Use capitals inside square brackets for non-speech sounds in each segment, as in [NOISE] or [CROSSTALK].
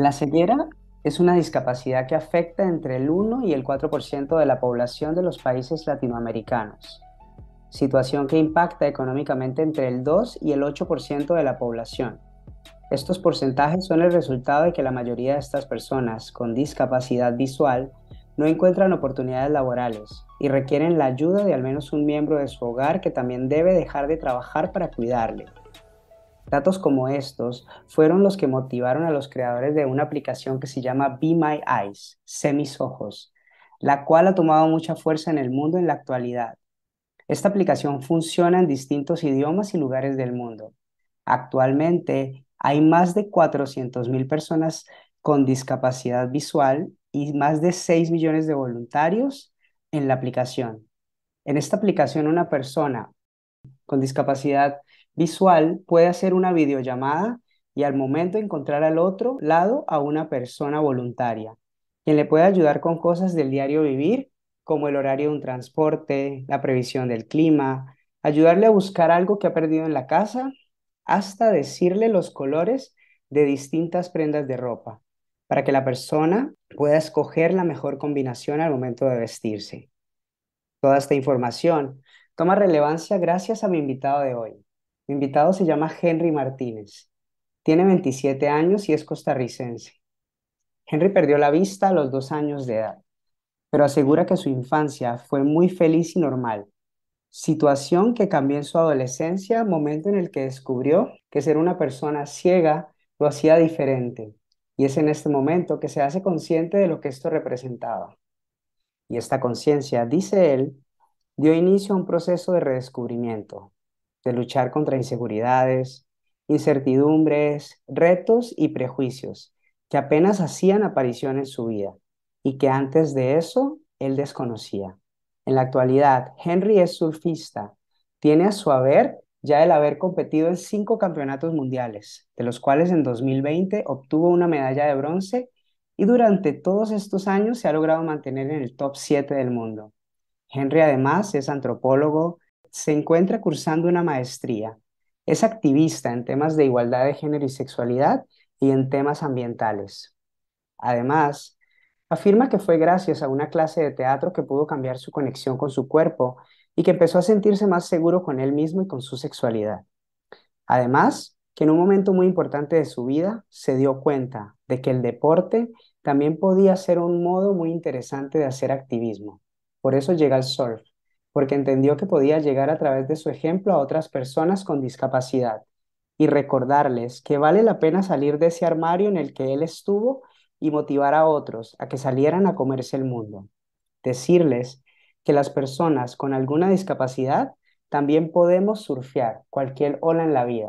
La ceguera es una discapacidad que afecta entre el 1 y el 4% de la población de los países latinoamericanos, situación que impacta económicamente entre el 2 y el 8% de la población. Estos porcentajes son el resultado de que la mayoría de estas personas con discapacidad visual no encuentran oportunidades laborales y requieren la ayuda de al menos un miembro de su hogar que también debe dejar de trabajar para cuidarle. Datos como estos fueron los que motivaron a los creadores de una aplicación que se llama Be My Eyes, Sé mis ojos, la cual ha tomado mucha fuerza en el mundo en la actualidad. Esta aplicación funciona en distintos idiomas y lugares del mundo. Actualmente hay más de 400.000 personas con discapacidad visual y más de 6 millones de voluntarios en la aplicación. En esta aplicación una persona con discapacidad visual puede hacer una videollamada y al momento encontrar al otro lado a una persona voluntaria, quien le puede ayudar con cosas del diario vivir, como el horario de un transporte, la previsión del clima, ayudarle a buscar algo que ha perdido en la casa, hasta decirle los colores de distintas prendas de ropa, para que la persona pueda escoger la mejor combinación al momento de vestirse. Toda esta información toma relevancia gracias a mi invitado de hoy, mi invitado se llama Henry Martínez. Tiene 27 años y es costarricense. Henry perdió la vista a los dos años de edad, pero asegura que su infancia fue muy feliz y normal, situación que cambió en su adolescencia, momento en el que descubrió que ser una persona ciega lo hacía diferente, y es en este momento que se hace consciente de lo que esto representaba. Y esta conciencia, dice él, dio inicio a un proceso de redescubrimiento, de luchar contra inseguridades, incertidumbres, retos y prejuicios que apenas hacían aparición en su vida y que antes de eso él desconocía. En la actualidad, Henry es surfista. Tiene a su haber ya el haber competido en cinco campeonatos mundiales, de los cuales en 2020 obtuvo una medalla de bronce y durante todos estos años se ha logrado mantener en el top 7 del mundo. Henry además es antropólogo, se encuentra cursando una maestría. Es activista en temas de igualdad de género y sexualidad y en temas ambientales. Además, afirma que fue gracias a una clase de teatro que pudo cambiar su conexión con su cuerpo y que empezó a sentirse más seguro con él mismo y con su sexualidad. Además, que en un momento muy importante de su vida se dio cuenta de que el deporte también podía ser un modo muy interesante de hacer activismo. Por eso llega al surf, porque entendió que podía llegar a través de su ejemplo a otras personas con discapacidad y recordarles que vale la pena salir de ese armario en el que él estuvo y motivar a otros a que salieran a comerse el mundo. Decirles que las personas con alguna discapacidad también podemos surfear cualquier ola en la vida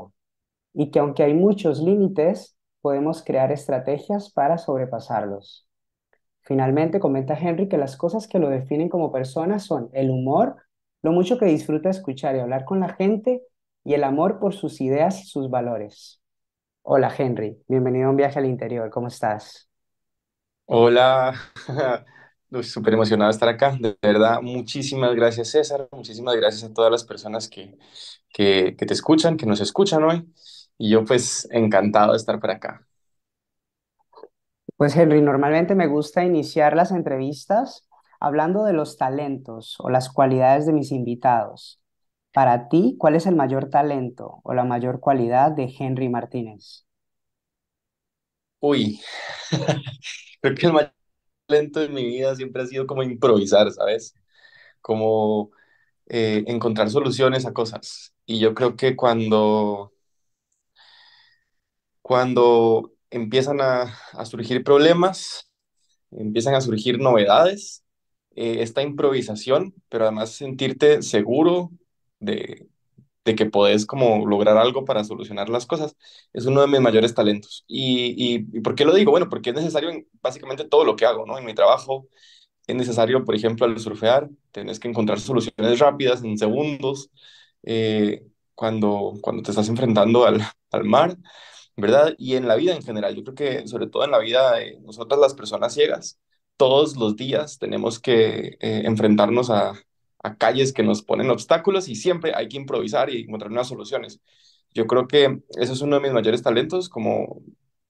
y que aunque hay muchos límites, podemos crear estrategias para sobrepasarlos. Finalmente, comenta Henry que las cosas que lo definen como persona son el humor, lo mucho que disfruta escuchar y hablar con la gente y el amor por sus ideas y sus valores. Hola Henry, bienvenido a un viaje al interior, ¿cómo estás? Hola, [LAUGHS] súper emocionado de estar acá, de verdad, muchísimas gracias César, muchísimas gracias a todas las personas que, que, que te escuchan, que nos escuchan hoy, y yo pues encantado de estar por acá. Pues Henry, normalmente me gusta iniciar las entrevistas hablando de los talentos o las cualidades de mis invitados. Para ti, ¿cuál es el mayor talento o la mayor cualidad de Henry Martínez? Uy, [LAUGHS] creo que el mayor talento de mi vida siempre ha sido como improvisar, ¿sabes? Como eh, encontrar soluciones a cosas. Y yo creo que cuando, cuando empiezan a, surgir problemas, empiezan a surgir novedades, eh, esta improvisación, pero además sentirte seguro de, que podés como lograr algo para solucionar las cosas, es uno de mis mayores talentos. Y, y, por qué lo digo? Bueno, porque es necesario en básicamente todo lo que hago, ¿no? En mi trabajo es necesario, por ejemplo, al surfear, tenés que encontrar soluciones rápidas en segundos. Eh, cuando, cuando te estás enfrentando al, al mar, ¿verdad? Y en la vida en general, yo creo que sobre todo en la vida de nosotras las personas ciegas, todos los días tenemos que eh, enfrentarnos a, a calles que nos ponen obstáculos y siempre hay que improvisar y encontrar nuevas soluciones. Yo creo que eso es uno de mis mayores talentos, como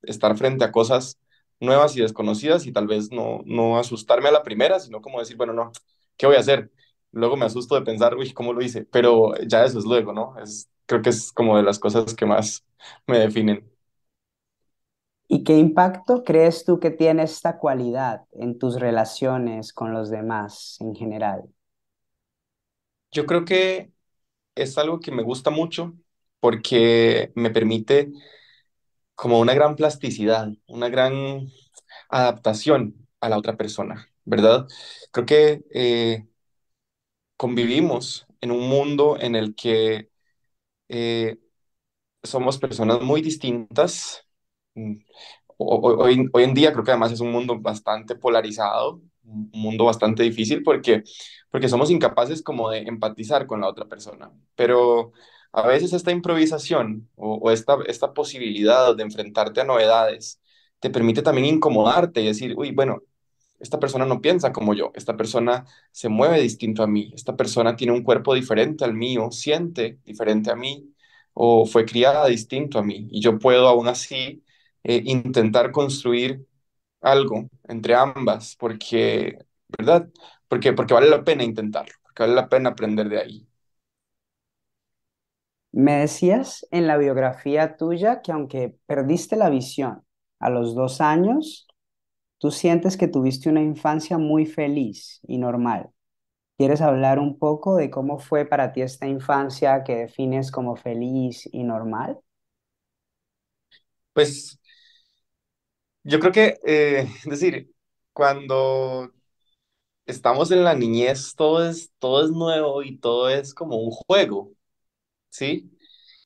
estar frente a cosas nuevas y desconocidas y tal vez no, no asustarme a la primera, sino como decir, bueno, no, ¿qué voy a hacer? Luego me asusto de pensar, uy, ¿cómo lo hice? Pero ya eso es luego, ¿no? Es creo que es como de las cosas que más me definen. ¿Y qué impacto crees tú que tiene esta cualidad en tus relaciones con los demás en general? Yo creo que es algo que me gusta mucho porque me permite como una gran plasticidad, una gran adaptación a la otra persona, ¿verdad? Creo que eh, convivimos en un mundo en el que eh, somos personas muy distintas. Mm, hoy, en día creo que además es un mundo bastante polarizado, un mundo bastante difícil porque, porque somos incapaces como de empatizar con la otra persona. Pero a veces esta improvisación o, esta, esta posibilidad de enfrentarte a novedades te permite también incomodarte y decir, uy, bueno, esta persona no piensa como yo, esta persona se mueve distinto a mí, esta persona tiene un cuerpo diferente al mío, siente diferente a mí o fue criada distinto a mí y yo puedo aún así eh, intentar construir algo entre ambas porque, ¿verdad? Porque, porque vale la pena intentarlo, porque vale la pena aprender de ahí. Me decías en la biografía tuya que aunque perdiste la visión a los dos años, Tú sientes que tuviste una infancia muy feliz y normal. ¿Quieres hablar un poco de cómo fue para ti esta infancia que defines como feliz y normal? Pues yo creo que, eh, es decir, cuando estamos en la niñez, todo es, todo es nuevo y todo es como un juego, ¿sí?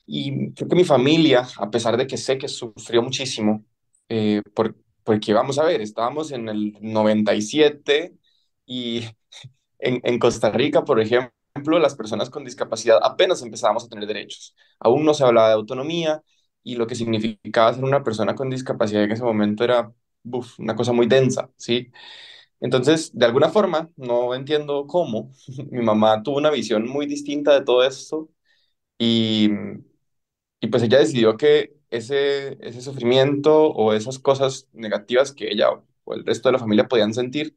Y creo que mi familia, a pesar de que sé que sufrió muchísimo eh, por porque vamos a ver, estábamos en el 97 y [LAUGHS] en, Costa Rica, por ejemplo, las personas con discapacidad apenas empezábamos a tener derechos. Aún no se hablaba de autonomía y lo que significaba ser una persona con discapacidad en ese momento era una cosa muy densa, ¿sí? Entonces, de alguna forma, no entiendo cómo, [LAUGHS] mi mamá tuvo una visión muy distinta de todo esto y, y pues ella decidió que ese, ese sufrimiento o esas cosas negativas que ella o el resto de la familia podían sentir,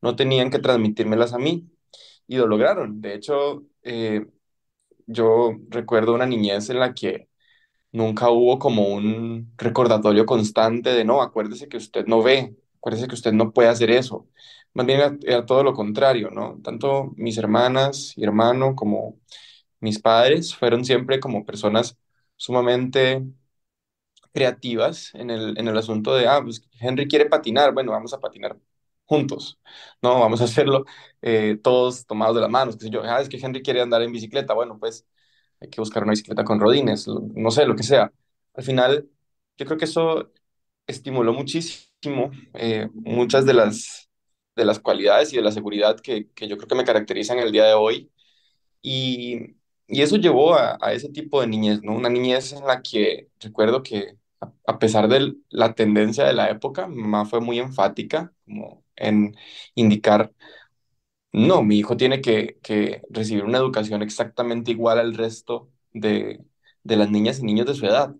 no tenían que transmitírmelas a mí. Y lo lograron. De hecho, eh, yo recuerdo una niñez en la que nunca hubo como un recordatorio constante de, no, acuérdese que usted no ve, acuérdese que usted no puede hacer eso. Más bien era, todo lo contrario, ¿no? Tanto mis hermanas y hermano como mis padres fueron siempre como personas sumamente creativas en el, en el asunto de, ah, pues Henry quiere patinar, bueno, vamos a patinar juntos, ¿no? Vamos a hacerlo eh, todos tomados de las manos, qué sé yo, ah, es que Henry quiere andar en bicicleta, bueno, pues hay que buscar una bicicleta con rodines, no sé, lo que sea. Al final, yo creo que eso estimuló muchísimo eh, muchas de las, de las cualidades y de la seguridad que, que yo creo que me caracterizan el día de hoy. Y, y eso llevó a, a, ese tipo de niñez, ¿no? Una niñez en la que recuerdo que a pesar de la tendencia de la época, mamá fue muy enfática como en indicar, no, mi hijo tiene que, recibir una educación exactamente igual al resto de, las niñas y niños de su edad,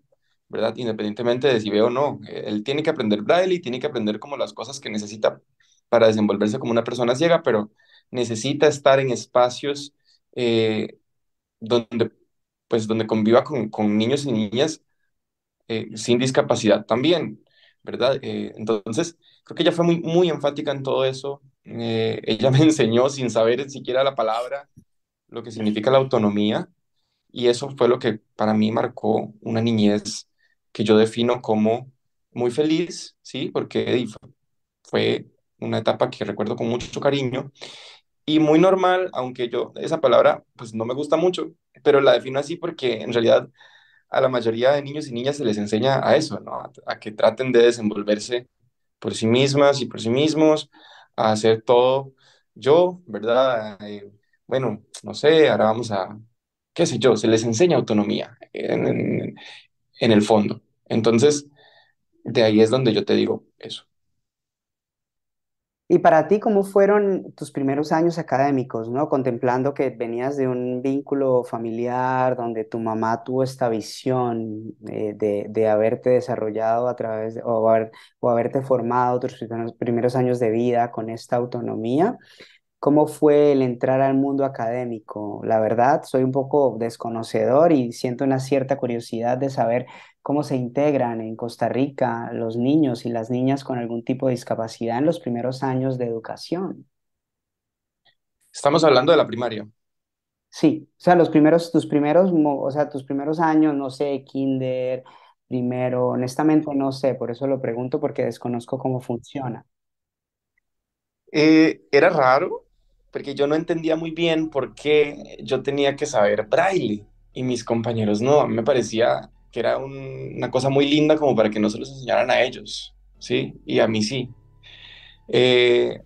¿verdad? Independientemente de si ve o no, él tiene que aprender braille y tiene que aprender como las cosas que necesita para desenvolverse como una persona ciega, pero necesita estar en espacios eh, donde, pues, donde conviva con, con niños y niñas eh, sin discapacidad también, ¿verdad? Eh, entonces, creo que ella fue muy, muy enfática en todo eso. Eh, [LAUGHS] ella me enseñó sin saber siquiera la palabra lo que significa la autonomía y eso fue lo que para mí marcó una niñez que yo defino como muy feliz, ¿sí? Porque fue una etapa que recuerdo con mucho cariño y muy normal, aunque yo esa palabra pues no me gusta mucho, pero la defino así porque en realidad a la mayoría de niños y niñas se les enseña a eso, ¿no? a, que traten de desenvolverse por sí mismas y por sí mismos, a hacer todo yo, ¿verdad? Eh, bueno, no sé, ahora vamos a, qué sé yo, se les enseña autonomía en el fondo. Entonces, de ahí es donde yo te digo eso. Y para ti, ¿cómo fueron tus primeros años académicos, no? Contemplando que venías de un vínculo familiar donde tu mamá tuvo esta visión eh, de, haberte desarrollado a través o, o, haberte formado tus primeros, primeros años de vida con esta autonomía. ¿Cómo fue el entrar al mundo académico? La verdad, soy un poco desconocedor y siento una cierta curiosidad de saber cómo se integran en Costa Rica los niños y las niñas con algún tipo de discapacidad en los primeros años de educación. Estamos hablando de la primaria. Sí, o sea, los primeros, tus primeros, o sea, tus primeros años, no sé, kinder, primero, honestamente no sé, por eso lo pregunto porque desconozco cómo funciona. Eh, era raro, porque yo no entendía muy bien por qué yo tenía que saber braille y mis compañeros no, me parecía que era una cosa muy linda como para que no se los enseñaran a ellos, ¿sí? Y a mí sí. Eh,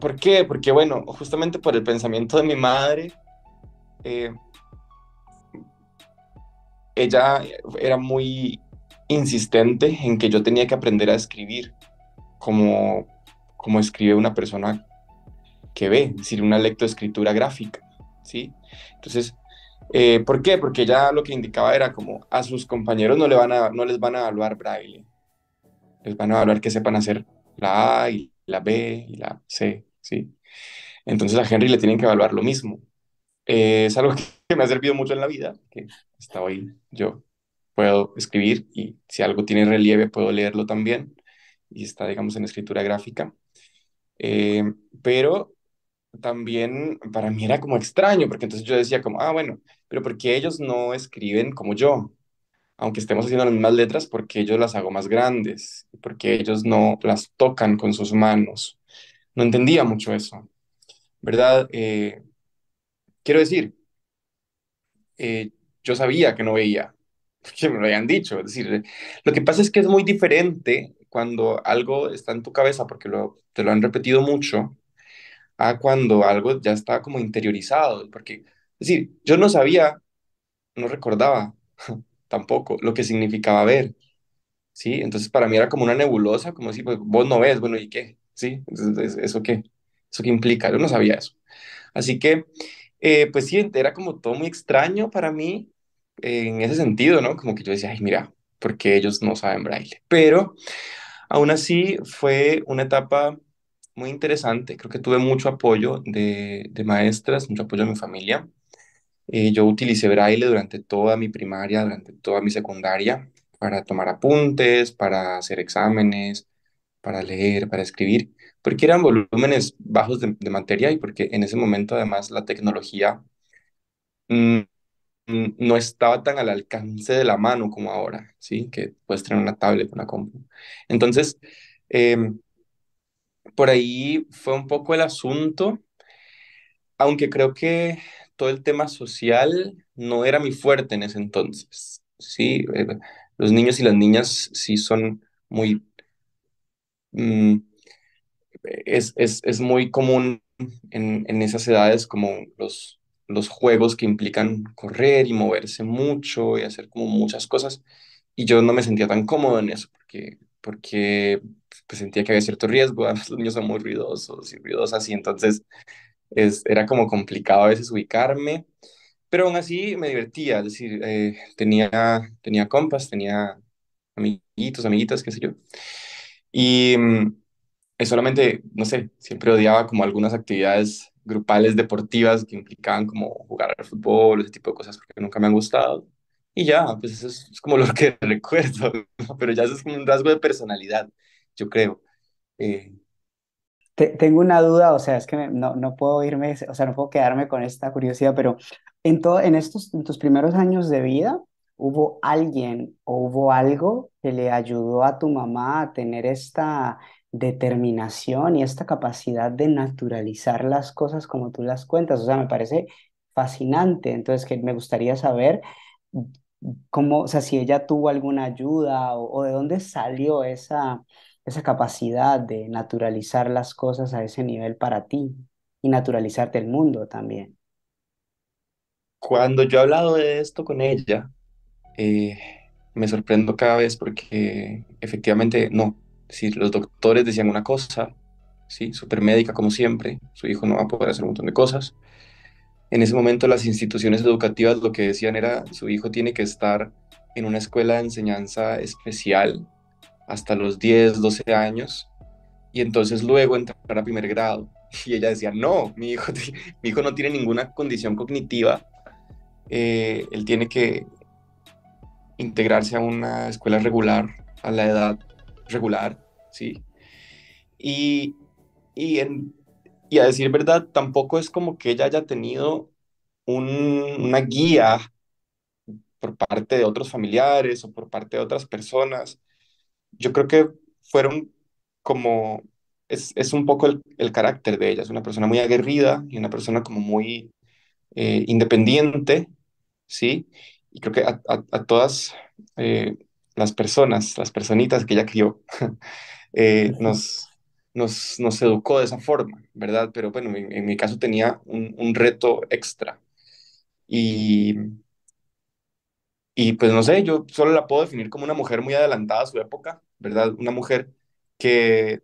¿Por qué? Porque, bueno, justamente por el pensamiento de mi madre, eh, ella era muy insistente en que yo tenía que aprender a escribir como, como escribe una persona que ve, es decir, una lectoescritura gráfica, ¿sí? Entonces, eh, ¿Por qué? Porque ya lo que indicaba era como a sus compañeros no, les van a evaluar braille, les van a evaluar que sepan hacer la A y la B y la C, ¿sí? Entonces a Henry le tienen que evaluar lo mismo. Eh, es algo [LAUGHS] que me ha servido mucho en la vida, que hasta hoy yo puedo escribir y si algo tiene relieve puedo leerlo también y está, digamos, en escritura gráfica. Eh, pero también para mí era como extraño, porque entonces yo decía como, ah, bueno, pero ¿por qué ellos no escriben como yo? Aunque estemos haciendo las mismas letras, porque yo las hago más grandes, porque ellos no las tocan con sus manos. No entendía mucho eso, ¿verdad? Eh, quiero decir, eh, yo sabía que no veía, [LAUGHS] que me lo habían dicho. Es decir, lo que pasa es que es muy diferente cuando algo está en tu cabeza, porque te lo han repetido mucho, a cuando algo ya estaba como interiorizado, porque, es decir, yo no sabía, no recordaba [LAUGHS] tampoco lo que significaba ver, ¿sí? Entonces para mí era como una nebulosa, como si pues, vos no ves, bueno, ¿y qué? ¿Sí? Entonces, ¿eso qué? ¿Eso qué implica? Yo no sabía eso. Así que, eh, pues sí, era como todo muy extraño para mí eh, en ese sentido, ¿no? Como que yo decía, ay, mira, porque ellos no saben braille. Pero aún así fue una etapa muy interesante. Creo que tuve mucho apoyo de, maestras, mucho apoyo de mi familia. Eh, yo utilicé braille durante toda mi primaria, durante toda mi secundaria, para tomar apuntes, para hacer exámenes, para leer, para escribir, porque eran volúmenes bajos de, materia y porque en ese momento además la tecnología no estaba tan al alcance de la mano como ahora, ¿sí? Que puedes tener una tablet, una compu. Entonces, eh, por ahí fue un poco el asunto, aunque creo que todo el tema social no era mi fuerte en ese entonces. Sí, eh, los niños y las niñas sí son muy... Mm, es, muy común en, en, esas edades como los, los juegos que implican correr y moverse mucho y hacer como muchas cosas. Y yo no me sentía tan cómodo en eso porque, porque pues sentía que había cierto riesgo, [LAUGHS] los niños son muy ruidosos y ruidosas y entonces es, era como complicado a veces ubicarme, pero aún así me divertía, es decir, eh, tenía, tenía compas, tenía amiguitos, amiguitas, qué sé yo. Mm, y solamente, no sé, siempre odiaba como algunas actividades grupales deportivas que implicaban como jugar al fútbol, ese tipo de cosas, porque nunca me han gustado. Y ya, pues eso es, como lo que [LAUGHS] recuerdo, pero ya eso es como un rasgo de personalidad yo creo. Eh, tengo una duda, o sea, es que no, no, puedo irme, o sea, no puedo quedarme con esta curiosidad, pero en, todo, en estos tus primeros años de vida, ¿hubo alguien o hubo algo que le ayudó a tu mamá a tener esta determinación y esta capacidad de naturalizar las cosas como tú las cuentas? O sea, me parece fascinante, entonces que me gustaría saber cómo, o sea, si ella tuvo alguna ayuda o de dónde salió esa esa capacidad de naturalizar las cosas a ese nivel para ti y naturalizarte el mundo también. Cuando yo he hablado de esto con ella, eh, me sorprendo cada vez porque efectivamente no, si los doctores decían una cosa, ¿sí? super médica como siempre, su hijo no va a poder hacer un montón de cosas. En ese momento las instituciones educativas lo que decían era su hijo tiene que estar en una escuela de enseñanza especial hasta los 10, 12 años, y entonces luego entrar a primer grado. [LAUGHS] Y ella decía, no, mi hijo, [LAUGHS] mi hijo no tiene ninguna condición cognitiva, eh, él tiene que integrarse a una escuela regular, a la edad regular, ¿sí? Y, y, a decir verdad, tampoco es como que ella haya tenido una guía por parte de otros familiares o por parte de otras personas yo creo que fueron como, es, un poco el, carácter de ella, es una persona muy aguerrida y una persona como muy eh, independiente, ¿sí? Y creo que a, todas eh, las personas, las personitas que ella crió, [LAUGHS] eh, nos, nos, nos, educó de esa forma, ¿verdad? Pero bueno, en, mi caso tenía un, un reto extra. Y y pues no sé, yo solo la puedo definir como una mujer muy adelantada a su época, ¿verdad? Una mujer que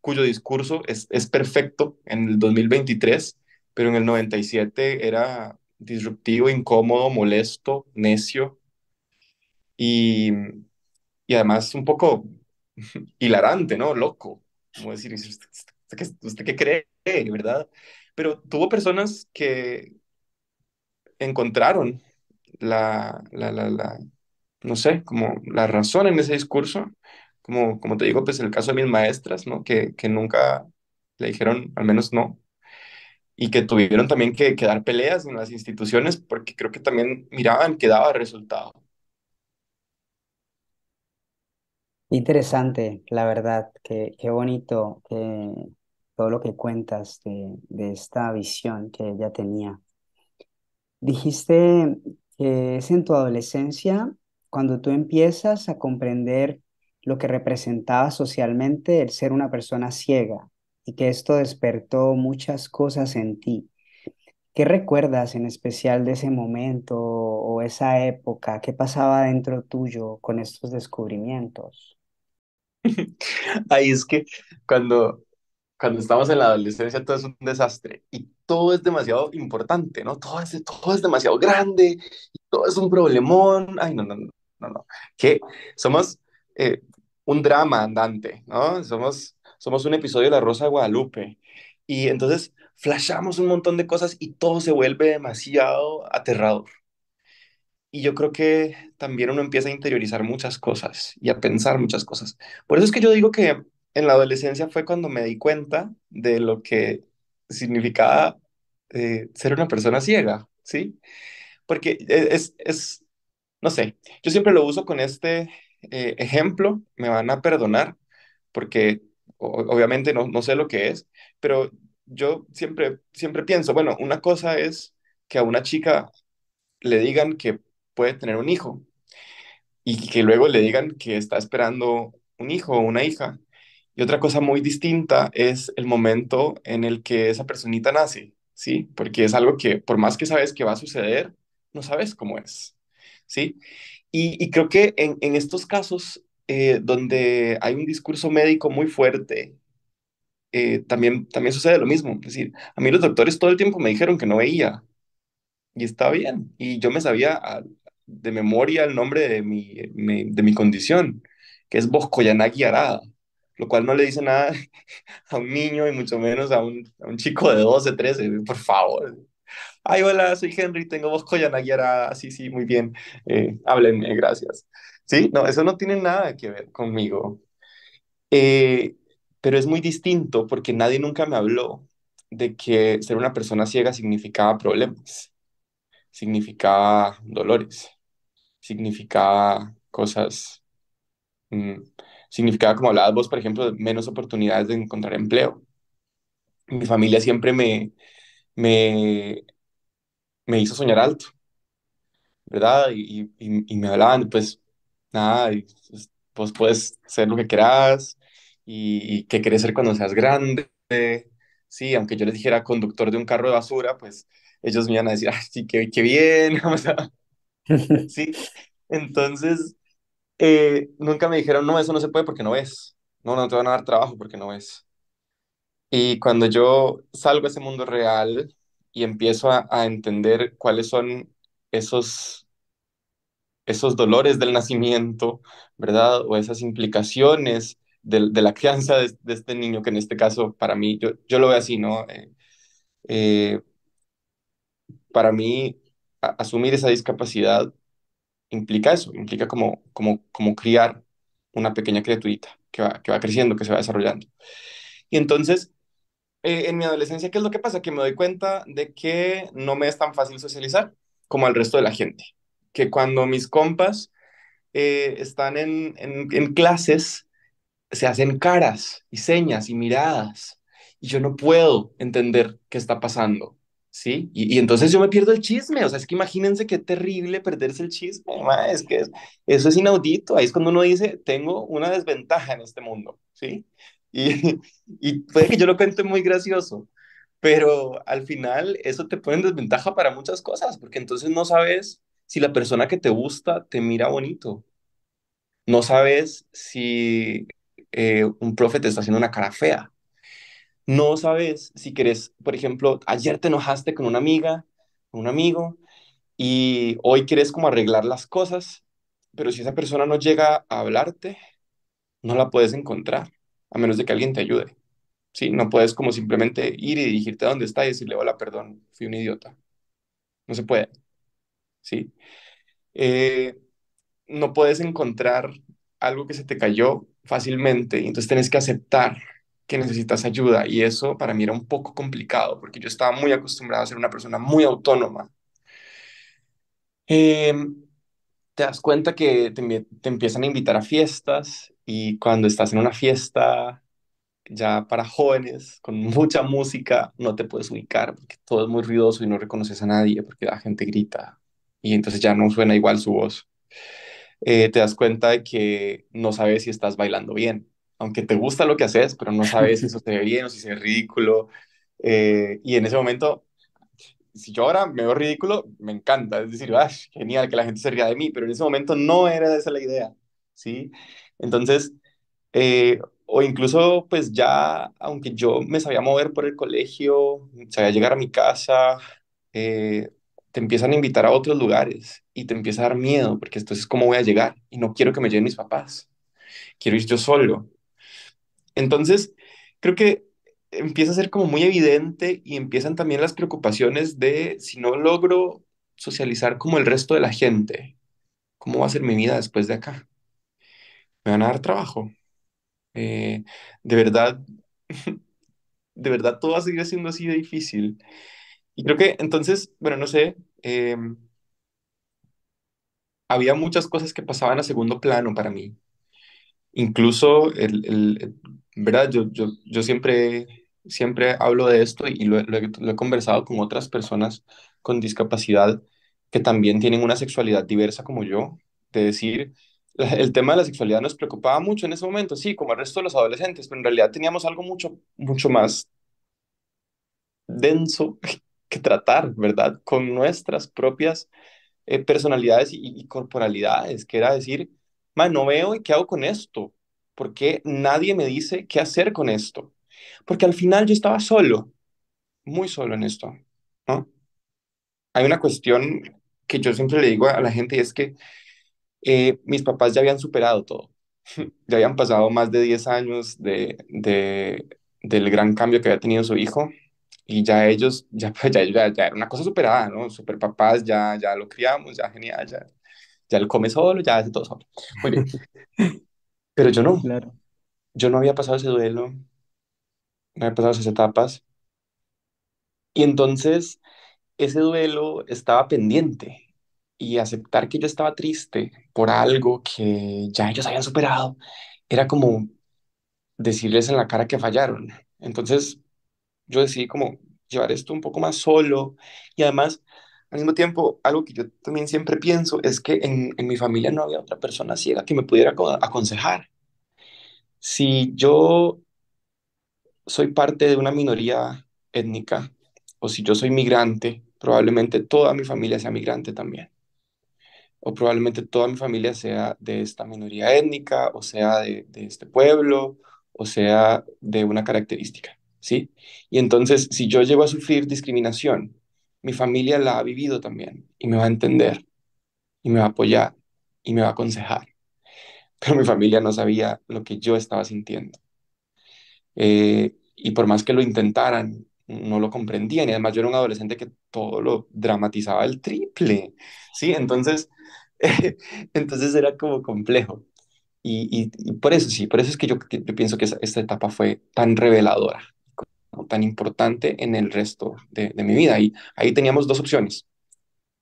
cuyo discurso es, perfecto en el 2023, pero en el 97 era disruptivo, incómodo, molesto, necio y, además un poco [LAUGHS] hilarante, ¿no? Loco. Como decir, ¿usted, usted qué cree, verdad? Pero tuvo personas que encontraron la, la, la, no sé, como la razón en ese discurso, como, como te digo, pues el caso de mis maestras, ¿no? Que, que nunca le dijeron, al menos no, y que tuvieron también que, quedar dar peleas en las instituciones porque creo que también miraban que daba resultado. Interesante, la verdad, qué, qué bonito eh, todo lo que cuentas de, de esta visión que ella tenía. Dijiste eh, es en tu adolescencia cuando tú empiezas a comprender lo que representaba socialmente el ser una persona ciega y que esto despertó muchas cosas en ti. ¿Qué recuerdas en especial de ese momento o esa época? ¿Qué pasaba dentro tuyo con estos descubrimientos? Ahí [LAUGHS] es que cuando, cuando estamos en la adolescencia todo es un desastre y todo es demasiado importante, ¿no? Todo es, todo es demasiado grande, todo es un problemón. Ay, no, no, no, no. no. Que somos eh, un drama andante, ¿no? Somos, somos un episodio de La Rosa de Guadalupe. Y entonces flashamos un montón de cosas y todo se vuelve demasiado aterrador. Y yo creo que también uno empieza a interiorizar muchas cosas y a pensar muchas cosas. Por eso es que yo digo que en la adolescencia fue cuando me di cuenta de lo que significaba eh, ser una persona ciega, ¿sí? Porque eh, es, es, no sé, yo siempre lo uso con este eh, ejemplo, me van a perdonar, porque obviamente no, no sé lo que es, pero yo siempre, siempre pienso, bueno, una cosa es que a una chica le digan que puede tener un hijo y que luego le digan que está esperando un hijo o una hija. Y otra cosa muy distinta es el momento en el que esa personita nace, ¿sí? Porque es algo que por más que sabes que va a suceder, no sabes cómo es, ¿sí? Y, creo que en, estos casos eh, donde hay un discurso médico muy fuerte, eh, también, también sucede lo mismo. Es decir, a mí los doctores todo el tiempo me dijeron que no veía y está bien. Y yo me sabía de memoria el nombre de mi, eh, de mi condición, que es Boscoyanagi Arada lo cual no le dice nada [LAUGHS] a un niño y mucho menos a un, un chico de 12, 13, por favor. Ay, hola, soy Henry, tengo voz collanaguiarada, ah, sí, sí, muy bien, eh, háblenme, gracias. Sí, no, eso no tiene nada que ver conmigo. Eh, pero es muy distinto porque nadie nunca me habló de que ser una persona ciega significaba problemas, significaba dolores, significaba cosas mm, significaba, como hablabas vos, por ejemplo, menos oportunidades de encontrar empleo. Mi familia siempre me, me, me hizo soñar alto, ¿verdad? Y, y, y me hablaban, pues, nada, pues puedes ser lo que quieras y, qué querés ser cuando seas grande. Sí, aunque yo les dijera conductor de un carro de basura, pues ellos me iban a decir, ah, sí, qué, qué bien. [LAUGHS] [LAUGHS] sí, entonces eh, nunca me dijeron, no, eso no se puede porque no ves. No, no te van a dar trabajo porque no ves. Y cuando yo salgo a ese mundo real y empiezo a, entender cuáles son esos, esos dolores del nacimiento, ¿verdad? O esas implicaciones de, de la crianza de, este niño, que en este caso para mí, yo, yo lo veo así, ¿no? Eh, eh, para mí, asumir esa discapacidad implica eso, implica como, como, como criar una pequeña criaturita que va, creciendo, que se va desarrollando. Y entonces, eh, en mi adolescencia, ¿qué es lo que pasa? Que me doy cuenta de que no me es tan fácil socializar como al resto de la gente, que cuando mis compas eh, están en, en clases, se hacen caras y señas y miradas, y yo no puedo entender qué está pasando ¿sí? Y, entonces yo me pierdo el chisme, o sea, es que imagínense qué terrible perderse el chisme, es que eso es inaudito, ahí es cuando uno dice, tengo una desventaja en este mundo, ¿sí? Y, [LAUGHS] y puede que yo lo cuente muy gracioso, pero al final eso te pone en desventaja para muchas cosas, porque entonces no sabes si la persona que te gusta te mira bonito, no sabes si eh, un profe te está haciendo una cara fea, no sabes si querés, por ejemplo, ayer te enojaste con una amiga, con un amigo, y hoy querés como arreglar las cosas, pero si esa persona no llega a hablarte, no la puedes encontrar, a menos de que alguien te ayude. Sí, no puedes como simplemente ir y dirigirte a donde está y decirle, hola, perdón, fui un idiota. No se puede. Sí. Eh, no puedes encontrar algo que se te cayó fácilmente, entonces tienes que aceptar que necesitas ayuda. Y eso para mí era un poco complicado porque yo estaba muy acostumbrado a ser una persona muy autónoma. Em, te das cuenta que te, empiezan a invitar a fiestas y cuando estás en una fiesta ya para jóvenes, con mucha música, no te puedes ubicar porque todo es muy ruidoso y no reconoces a nadie porque la gente grita y entonces ya no suena igual su voz. Eh, te das cuenta de que no sabes si estás bailando bien aunque te gusta lo que haces, pero no sabes si eso se ve bien o si es ridículo. Eh, y en ese momento, si yo ahora me veo ridículo, me encanta. Es decir, genial que la gente se ría de mí! Pero en ese momento no era esa la idea, ¿sí? Entonces, eh, o incluso pues ya, aunque yo me sabía mover por el colegio, sabía llegar a mi casa, eh, te empiezan a invitar a otros lugares y te empieza a dar miedo, porque entonces, ¿cómo voy a llegar? Y no quiero que me lleven mis papás. Quiero ir yo solo. Entonces, creo que empieza a ser como muy evidente y empiezan también las preocupaciones de si no logro socializar como el resto de la gente, ¿cómo va a ser mi vida después de acá? ¿Me van a dar trabajo? Eh, de verdad, [LAUGHS] de verdad todo va a seguir siendo así de difícil. Y creo que entonces, bueno, no sé, em, había muchas cosas que pasaban a segundo plano para mí. Incluso el, el, ¿verdad? Yo, yo, siempre, siempre hablo de esto y lo, he conversado con otras personas con discapacidad que también tienen una sexualidad diversa como yo, de decir, [LAUGHS] el tema de la sexualidad nos preocupaba mucho en ese momento, sí, como el resto de los adolescentes, pero en realidad teníamos algo mucho, mucho más denso [LAUGHS] que tratar, ¿verdad? Con nuestras propias eh, personalidades y, corporalidades, que era decir, no veo y qué hago con esto, porque nadie me dice qué hacer con esto. Porque al final yo estaba solo, muy solo en esto, ¿no? Hay una cuestión que yo siempre le digo a la gente y es que eh, mis papás ya habían superado todo. [LAUGHS] ya habían pasado más de 10 años de, de, del gran cambio que había tenido su hijo y ya ellos, [LAUGHS] ya, ya, era una cosa superada, ¿no? Super papás, ya, ya lo criamos, ya genial, ya, ya él come solo, ya hace todo solo. Muy bien. [LAUGHS] Pero yo no, Claro. yo no había pasado ese duelo, no había pasado esas etapas. Y entonces ese duelo estaba pendiente y aceptar que yo estaba triste por algo que ya ellos habían superado era como decirles en la cara que fallaron. Entonces yo decidí como llevar esto un poco más solo y además al mismo tiempo, algo que yo también siempre pienso es que en, mi familia no había otra persona ciega que me pudiera aconsejar. Si yo soy parte de una minoría étnica o si yo soy migrante, probablemente toda mi familia sea migrante también. O probablemente toda mi familia sea de esta minoría étnica o sea de, de este pueblo o sea de una característica. ¿Sí? Y entonces, si yo llego a sufrir discriminación mi familia la ha vivido también y me va a entender y me va a apoyar y me va a aconsejar. [LAUGHS] Pero mi familia no sabía lo que yo estaba sintiendo. Eh, y por más que lo intentaran, no lo comprendían. Y además yo era un adolescente que todo lo dramatizaba el triple. Sí, entonces, [LAUGHS] entonces era como complejo. Y, y, por eso sí, por eso es que yo, pienso que esta etapa fue tan reveladora tan importante en el resto de, mi vida. Y ahí teníamos dos opciones.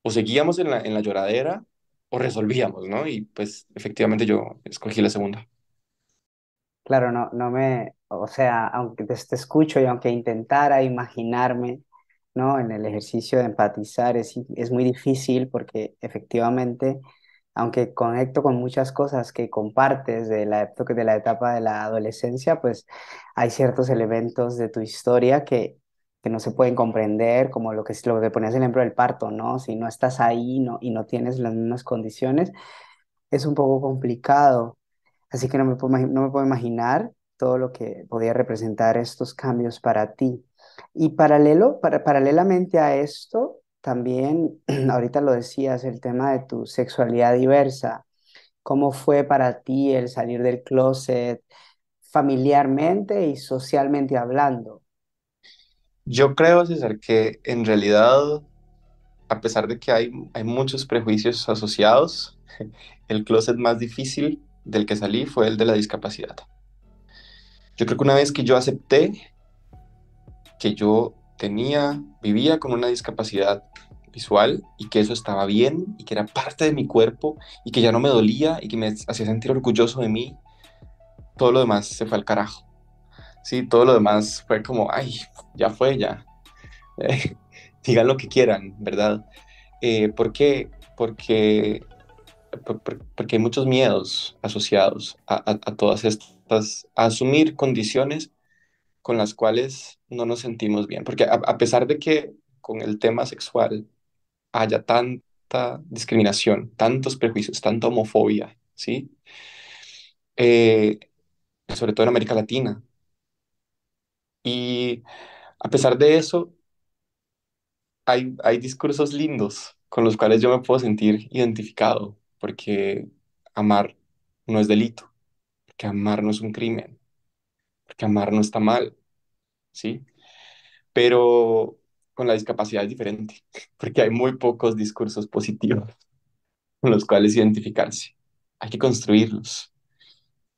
O seguíamos en la, en la lloradera o resolvíamos, ¿no? Y pues efectivamente yo escogí la segunda. Claro, no, no me, o sea, aunque te, te, escucho y aunque intentara imaginarme, ¿no? En el ejercicio de empatizar es, es muy difícil porque efectivamente aunque conecto con muchas cosas que compartes de la, de la etapa de la adolescencia, pues hay ciertos elementos de tu historia que, que no se pueden comprender, como lo que, lo que ponías el ejemplo del parto, ¿no? Si no estás ahí no, y no tienes las mismas condiciones, es un poco complicado. Así que no me puedo, no me puedo imaginar todo lo que podía representar estos cambios para ti. Y paralelo, paralelamente a esto, también, [CLEARS THROAT] ahorita lo decías, el tema de tu sexualidad diversa. ¿Cómo fue para ti el salir del closet familiarmente y socialmente hablando? Yo creo, César, que en realidad, a pesar de que hay, hay muchos prejuicios asociados, [LAUGHS] el closet más difícil del que salí fue el de la discapacidad. Yo creo que una vez que yo acepté que yo tenía, vivía con una discapacidad visual y que eso estaba bien y que era parte de mi cuerpo y que ya no me dolía y que me hacía sentir orgulloso de mí, todo lo demás se fue al carajo. Sí, todo lo demás fue como, ay, ya fue, ya. [LAUGHS] digan lo que quieran, ¿verdad? Eh, ¿Por Porque, porque hay muchos miedos asociados a, todas estas, a asumir condiciones con las cuales no nos sentimos bien. Porque a pesar de que con el tema sexual haya tanta discriminación, tantos prejuicios, tanta homofobia, ¿sí? Eh, sobre todo en América Latina. Y a pesar de eso, hay, hay discursos lindos con los cuales yo me puedo sentir identificado, porque amar no es delito, porque amar no es un crimen, porque amar no está mal, ¿sí? Pero con la discapacidad es diferente, porque hay muy pocos discursos positivos con los cuales identificarse. Hay que construirlos,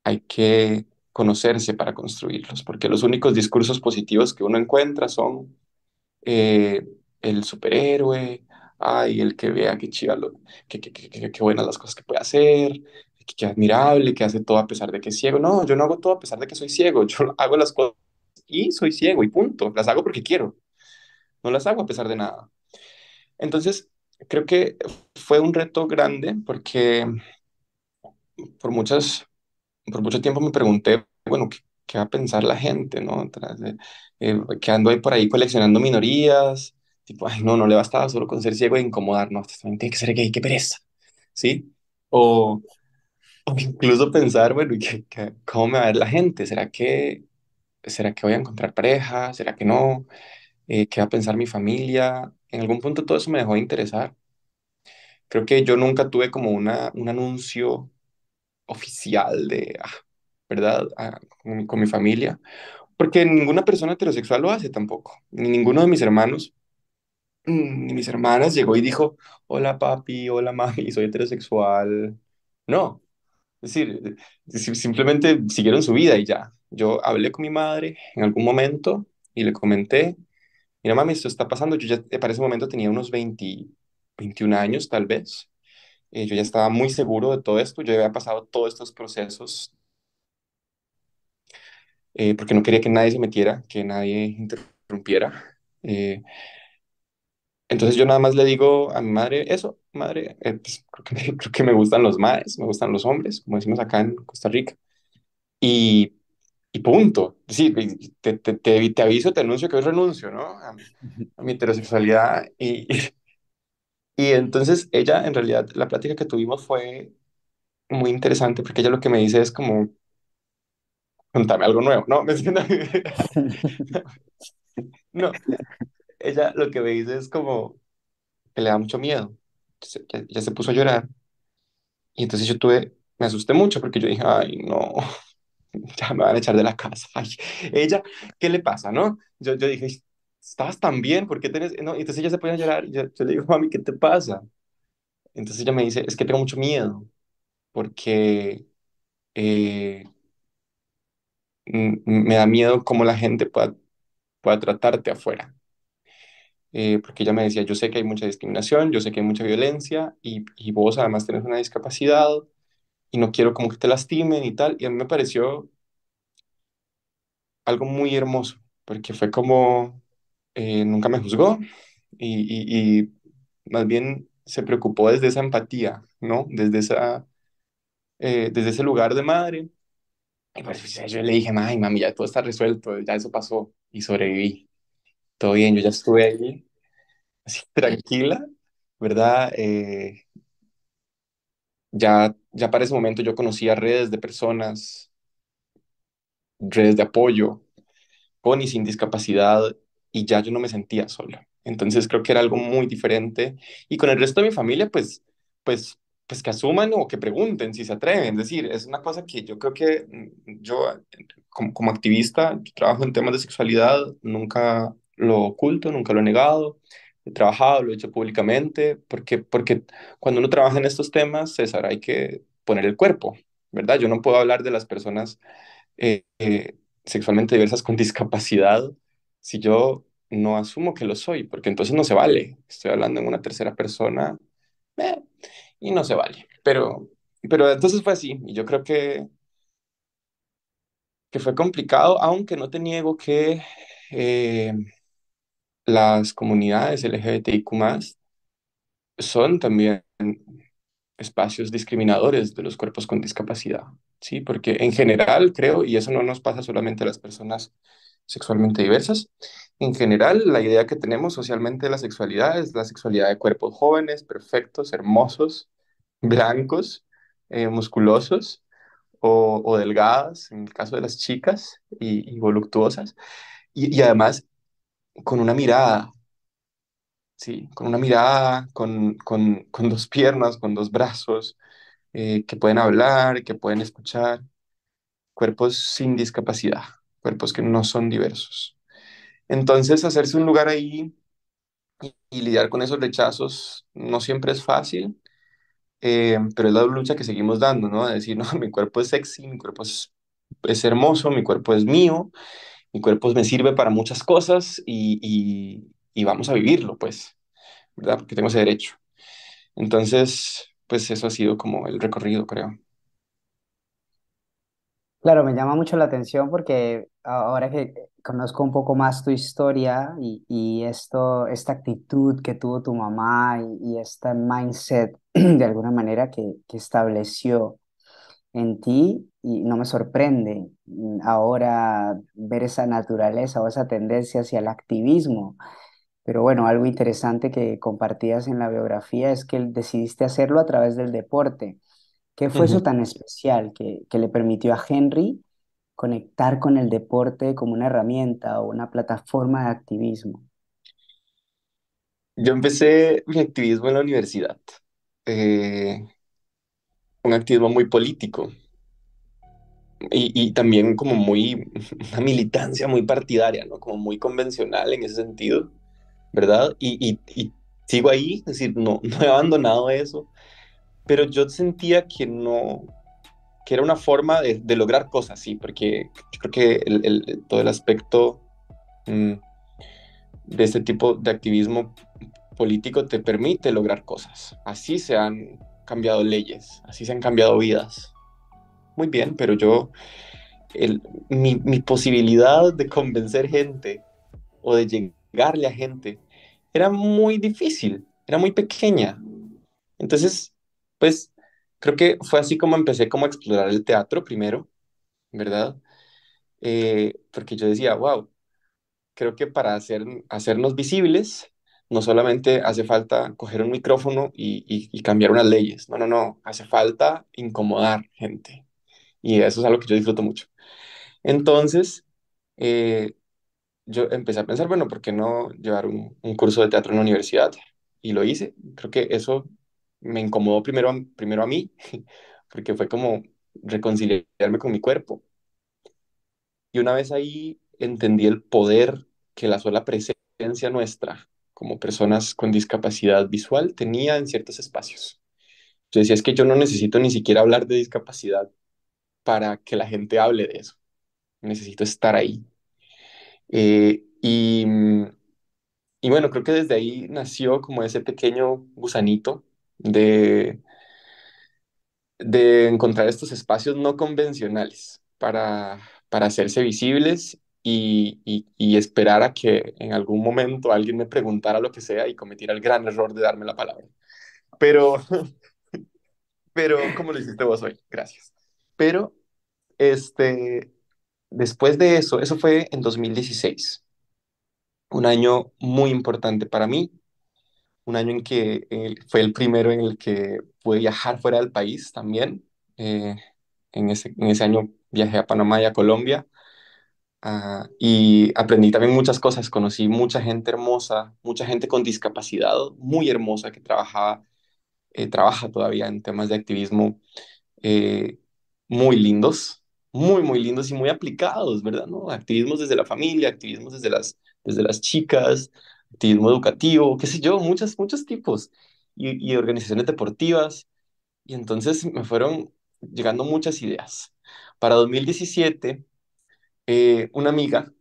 hay que conocerse para construirlos, porque los únicos discursos positivos que uno encuentra son eh, el superhéroe, ay, el que vea qué chiva, lo, que, que, que, buenas las cosas que puede hacer, que, admirable, que hace todo a pesar de que es ciego. No, yo no hago todo a pesar de que soy ciego, [LAUGHS] yo hago las cosas y soy ciego y punto, las hago porque quiero no las hago a pesar de nada. Entonces, creo que fue un reto grande porque por, muchas, por mucho tiempo me pregunté, bueno, ¿qué, va a pensar la gente, no? Tras de, eh, que ando ahí por ahí coleccionando minorías, tipo, ay, no, no le bastaba solo con ser ciego e incomodar, no, también tiene que ser gay, qué pereza, ¿sí? O, incluso pensar, bueno, cómo me va a ver la gente? ¿Será que, ¿Será que voy a encontrar pareja? ¿Será que no? Eh, qué va a pensar mi familia. En algún punto todo eso me dejó de interesar. Creo que yo nunca tuve como una, un anuncio oficial de, ah, ¿verdad?, ah, con, mi familia, porque ninguna persona heterosexual lo hace tampoco, ni ninguno de mis hermanos mm, ni mis hermanas llegó y dijo, hola papi, hola mami, soy heterosexual. No, es decir, eh, simplemente siguieron su vida y ya. Yo hablé con mi madre en algún momento y le comenté mira, mami, esto está pasando. Yo ya eh, para ese momento tenía unos 20, 21 años, tal vez. Eh, yo ya estaba muy seguro de todo esto. Yo había pasado todos estos procesos eh, porque no quería que nadie se metiera, que nadie interrumpiera. entonces yo nada más le digo a mi madre eso, madre, pues, creo, que me, [LAUGHS] creo, que me, gustan los madres, me gustan los hombres, como decimos acá en Costa Rica. Y y punto. Sí, te, te, te, te, aviso, te anuncio que hoy renuncio, ¿no? A, mi, heterosexualidad. Y, [LAUGHS] y, entonces ella, en realidad, la plática que tuvimos fue muy interesante porque ella lo que me dice es como, contame algo nuevo, ¿no? [LAUGHS] no, ella lo que me dice es como que le da mucho miedo. ya se puso a llorar. Y entonces yo tuve, me asusté mucho porque yo dije, ay, no, [LAUGHS] ya me van a echar de la casa. ella, ¿qué le pasa, no? Yo, yo dije, ¿estás tan bien? ¿Por qué tenés...? No, entonces ella se pone a llorar yo, yo le digo, mami, ¿qué te pasa? Entonces ella me dice, es que tengo mucho miedo porque eh, me da miedo cómo la gente pueda, pueda tratarte afuera. Eh, porque ella me decía, yo sé que hay mucha discriminación, yo sé que hay mucha violencia y, y vos además tenés una discapacidad no quiero como que te lastimen y tal. Y a mí me pareció algo muy hermoso, porque fue como, eh, nunca me juzgó y, y, más bien se preocupó desde esa empatía, ¿no? Desde, esa, eh, desde ese lugar de madre. Y pues, yo le dije, ay, mami, ya todo está resuelto, ya eso pasó y sobreviví. Todo bien, yo ya estuve allí, así [LAUGHS] tranquila, ¿verdad? Eh, ya, para ese momento yo conocía redes de personas, redes de apoyo, con y sin discapacidad, y ya yo no me sentía solo. Entonces creo que era algo muy diferente. Y con el resto de mi familia, pues, pues, pues que asuman o que pregunten si se atreven. Es decir, es una cosa que yo creo que mm, yo, eh, como, activista, que trabajo en temas de sexualidad, nunca lo oculto, nunca lo he negado he trabajado, lo he hecho públicamente, porque, porque cuando uno trabaja en estos temas, César, hay que poner el cuerpo, ¿verdad? Yo no puedo hablar de las personas eh, eh, sexualmente diversas con [LAUGHS] discapacidad si yo no asumo que lo soy, porque entonces no se vale. Estoy hablando en una tercera persona eh, y no se vale. Pero, pero entonces fue así, y yo creo que, que fue complicado, aunque no te niego que las comunidades LGBTIQ son también espacios discriminadores de los cuerpos con discapacidad, ¿sí? Porque en general, creo, y eso no nos pasa solamente a las personas sexualmente diversas, en general la idea que tenemos socialmente de la sexualidad es la sexualidad de cuerpos jóvenes, perfectos, hermosos, blancos, eh, musculosos o, o, delgadas, en el caso de las chicas, y, voluptuosas. Y, y, además con una mirada, ¿sí? Con una mirada, con, con, dos piernas, con dos brazos, eh, que pueden hablar, que pueden escuchar, cuerpos sin discapacidad, cuerpos que no son diversos. Entonces, hacerse un lugar ahí y, lidiar con esos rechazos no siempre es fácil, eh, pero es la lucha que seguimos dando, ¿no? De decir, [LAUGHS] no, mi cuerpo es sexy, mi cuerpo es, es hermoso, mi cuerpo es mío, mi cuerpo me sirve para muchas cosas y, vamos a vivirlo, pues, ¿verdad? Porque tengo ese derecho. Entonces, pues eso ha sido como el recorrido, creo. Claro, me llama mucho la atención porque ahora que conozco un poco más tu historia y, esto, esta actitud que tuvo tu mamá y, y este mindset [CLEARS THROAT] de alguna manera que, que estableció en ti y no me sorprende ahora ver esa naturaleza o esa tendencia hacia el activismo. Pero bueno, algo interesante que compartías en la biografía es que decidiste hacerlo a través del deporte. ¿Qué fue eso tan especial que, que le permitió a Henry conectar con el deporte como una herramienta o una plataforma de activismo? Yo empecé mi activismo en la universidad. Eh, un activismo muy político y, también como muy, [LAUGHS] una militancia muy partidaria, ¿no? Como muy convencional en ese sentido, ¿verdad? Y, sigo ahí, es decir, no, [LAUGHS] no he abandonado eso, pero yo sentía que no, que era una forma de, lograr cosas, sí, porque yo creo que todo el aspecto mm, de este tipo de activismo político te permite lograr cosas, así se sean cambiado leyes, así se han cambiado vidas. Muy bien, pero yo, mi, posibilidad de convencer gente o de llegarle a gente era muy difícil, era muy pequeña. Entonces, pues creo que fue así como empecé como a explorar el teatro primero, ¿verdad? Eh, porque yo decía, wow, creo que para hacer, hacernos visibles no solamente hace falta coger un micrófono y, cambiar unas leyes, no, no, no, hace falta incomodar gente. Y eso es algo que yo disfruto mucho. Entonces, eh, yo empecé a pensar, bueno, ¿por qué no llevar un, curso de teatro en la universidad? Y lo hice. Creo que eso me incomodó primero primero a mí, [LAUGHS] porque fue como reconciliarme con mi cuerpo. Y una vez ahí entendí el poder que la sola presencia nuestra como personas con discapacidad visual tenía en ciertos espacios. Entonces decía, es que yo no necesito ni siquiera hablar de discapacidad para que la gente hable de eso. Necesito estar ahí. Eh, y, y bueno, creo que desde ahí nació como ese pequeño gusanito de, de encontrar estos espacios no convencionales para, para hacerse visibles y, y, esperar a que en algún momento alguien me preguntara lo que sea y cometiera el gran error de darme la palabra. Pero, [LAUGHS] pero, como lo hiciste vos hoy, gracias. Pero, este, después de eso, eso fue en 2016, un año muy importante para mí, un año en que eh, fue el primero en el que pude viajar fuera del país también. Eh, en, ese, en ese año viajé a Panamá y a Colombia Ah, y aprendí también muchas cosas, conocí mucha gente hermosa, mucha gente con discapacidad muy hermosa que trabajaba, eh, trabaja todavía en temas de activismo eh, muy lindos, muy, muy lindos y muy aplicados, ¿verdad? ¿No? Activismos desde la familia, activismos desde las, desde las chicas, activismo educativo, qué sé yo, muchos, muchos tipos, y, y organizaciones deportivas. Y entonces me fueron llegando muchas ideas. Para 2017 eh, una amiga,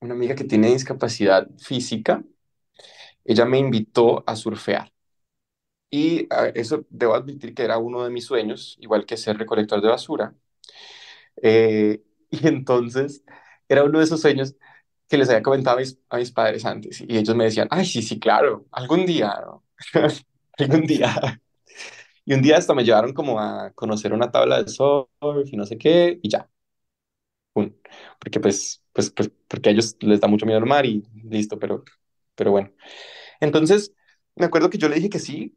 una amiga que tiene discapacidad física, ella me invitó a surfear. Y ah, eso debo admitir que era uno de mis sueños, igual que ser recolector de basura. Eh, [LAUGHS] y entonces era uno de esos sueños que les había comentado a mis, padres antes. Y ellos me decían, ay, sí, sí, claro, algún día, [LAUGHS] algún día. Y un día hasta me llevaron como a conocer una tabla de surf y no sé qué, y ya porque pues, pues, pues, porque a ellos les da mucho miedo el mar y listo, pero, pero bueno. Entonces, me acuerdo que yo le dije que sí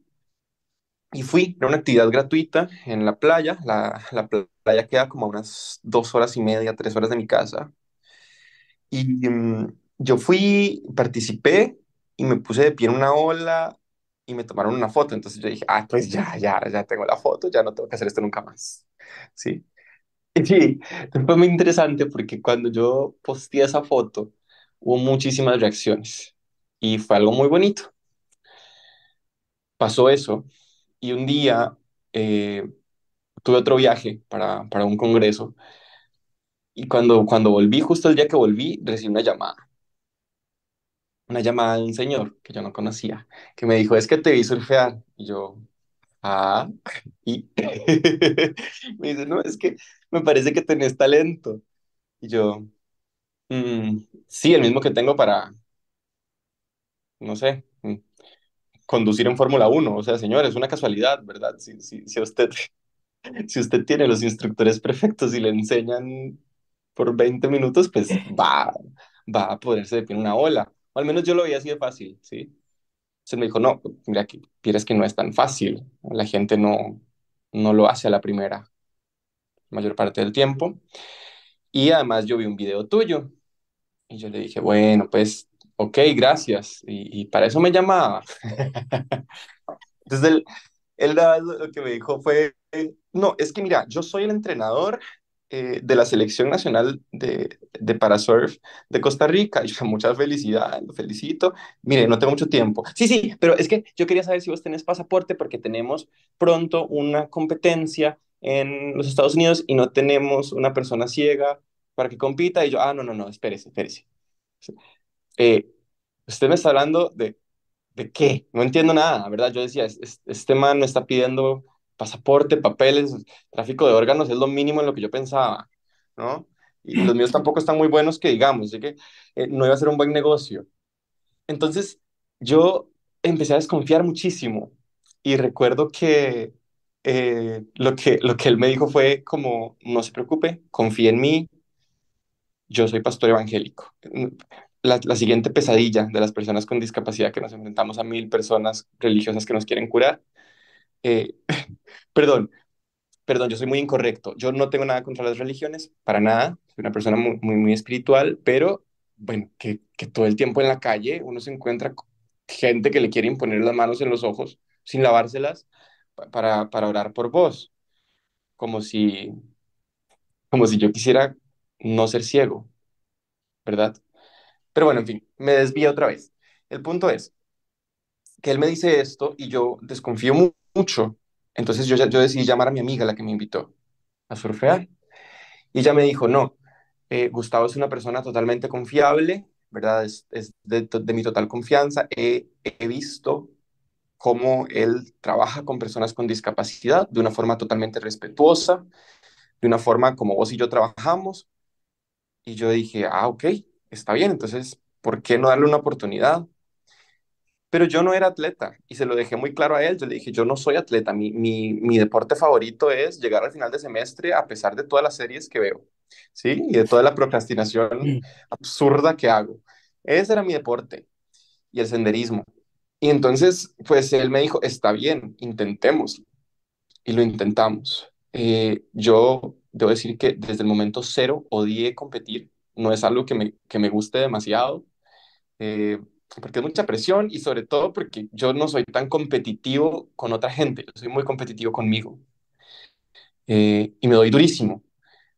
y fui, era una actividad gratuita en la playa, la, la playa queda como a unas dos horas y media, tres horas de mi casa. Y mm, yo fui, participé y me puse de pie en una ola y me tomaron una foto. Entonces yo dije, ah, pues ya, ya, ya tengo la foto, ya no tengo que hacer esto nunca más. Sí. [LAUGHS] Sí, fue muy interesante porque cuando yo posteé esa foto hubo muchísimas reacciones y fue algo muy bonito. Pasó eso y un día eh, tuve otro viaje para, para un congreso y cuando, cuando volví, justo el día que volví, recibí una llamada. Una llamada de un señor que yo no conocía, que me dijo, es que te vi surfear. Y yo, Ah, [LAUGHS] y [LAUGHS] me dice, no, es que me parece que tenés talento. Y yo, mm, sí, el mismo que tengo para, no sé, mm, conducir en Fórmula 1. O sea, señor, es una casualidad, ¿verdad? Si, si, usted, [LAUGHS] si usted tiene los instructores perfectos y le enseñan por 20 minutos, pues va, va a poderse de una ola. O al menos yo lo veía así de fácil, ¿sí? Entonces me dijo, no, mira, que que no es tan fácil, la gente no, no lo hace a la primera mayor parte del tiempo. Y además yo vi un video tuyo y yo le dije, bueno, pues, ok, gracias. Y, para eso me llamaba. [LAUGHS] Entonces él lo que me dijo fue, no, es que mira, yo soy el entrenador eh, de la Selección Nacional de, de Parasurf de Costa Rica. [LAUGHS] muchas felicidades, lo felicito. Mire, no tengo mucho tiempo. Sí, sí, pero es que yo quería saber si vos tenés pasaporte porque tenemos pronto una competencia en los Estados Unidos y no tenemos una persona ciega para que compita. Y yo, ah, no, no, no, espérese, espérese. Eh, usted me está hablando de, de qué? No entiendo nada, ¿verdad? Yo decía, este man me está pidiendo pasaporte, papeles, tráfico de órganos es lo mínimo en lo que yo pensaba, ¿no? Y los míos tampoco están muy buenos que digamos, así que eh, no iba a ser un buen negocio. Entonces, yo empecé a desconfiar muchísimo y recuerdo que, eh, lo que lo que él me dijo fue como, no se preocupe, confíe en mí, yo soy pastor evangélico. la, siguiente pesadilla de las personas con discapacidad que nos enfrentamos a mil personas religiosas que nos quieren curar eh, [LAUGHS] perdón, perdón, yo soy muy incorrecto. Yo no tengo nada contra las religiones, para nada. Soy una persona muy, muy, espiritual, pero bueno, que, todo el tiempo en la calle uno se encuentra gente que le quiere imponer las manos en los ojos sin lavárselas para, para orar por vos. Como si, como si yo quisiera no ser ciego, ¿verdad? Pero bueno, en fin, me desvío otra vez. El punto es que él me dice esto y yo desconfío mucho mucho. Entonces yo, yo decidí llamar a mi amiga, la que me invitó a surfear. Y ella me dijo, no, eh, Gustavo es una persona totalmente confiable, ¿verdad? Es, de, mi total confianza. He, he, visto cómo él trabaja con personas con discapacidad de una forma totalmente respetuosa, de una forma como vos y yo trabajamos. Y yo dije, ah, ok, está bien, entonces, ¿por qué no darle una oportunidad? pero yo no era atleta y se lo dejé muy claro a él. Yo le dije, yo no soy atleta, mi, mi, deporte favorito es llegar al final de semestre a pesar de todas las series que veo, ¿sí? Y de toda la procrastinación mm. absurda que hago. Ese era mi deporte y el senderismo. Y entonces, pues él me dijo, está bien, intentemos. Y lo intentamos. Eh, yo debo decir que desde el momento cero odié competir. No es algo que me, que me guste demasiado. Eh, porque es mucha presión y sobre todo porque yo no soy tan competitivo con otra gente, yo soy muy competitivo conmigo. Eh, y me doy durísimo,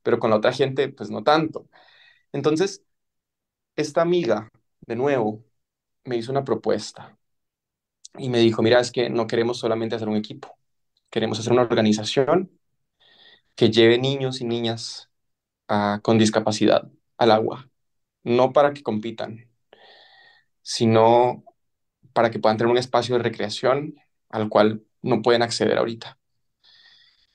pero con la otra gente pues no tanto. Entonces, esta amiga, de nuevo, me hizo una propuesta y me dijo, mira, es que no queremos solamente hacer un equipo, queremos hacer una organización que lleve niños y niñas ah, con discapacidad al agua, no para que compitan, sino para que puedan tener un espacio de recreación al cual no pueden acceder ahorita.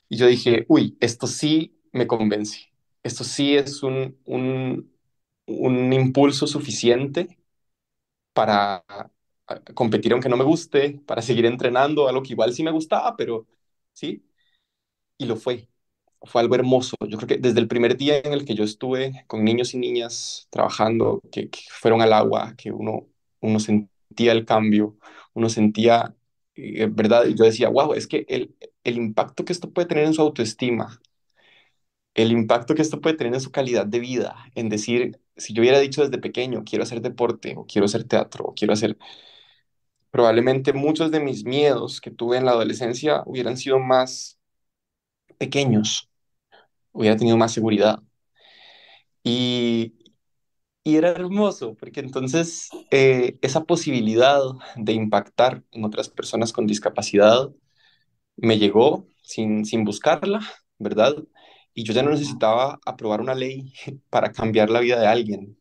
Y yo dije, uy, esto sí me convence, esto sí es un, un, impulso suficiente para competir aunque no me guste, para seguir entrenando, algo que igual sí me gustaba, pero sí, y lo fue. Fue algo hermoso. Yo creo que desde el primer día en el que yo estuve con niños y niñas trabajando, que fueron al agua, que uno uno sentía el cambio, uno sentía, ¿verdad? Eh, ¿verdad? Yo decía, wow, es que el, el impacto que esto puede tener en su autoestima, el impacto que esto puede tener en su calidad de vida, en decir, si yo hubiera dicho desde pequeño, quiero hacer deporte, o quiero hacer teatro, o quiero hacer... Probablemente muchos de mis miedos que tuve en la adolescencia hubieran sido más pequeños, hubiera tenido más seguridad. Y y era hermoso, porque entonces eh, esa posibilidad de impactar en otras personas con discapacidad me llegó sin, sin buscarla, ¿verdad? Y yo ya no necesitaba aprobar una ley [LAUGHS] para cambiar la vida de alguien,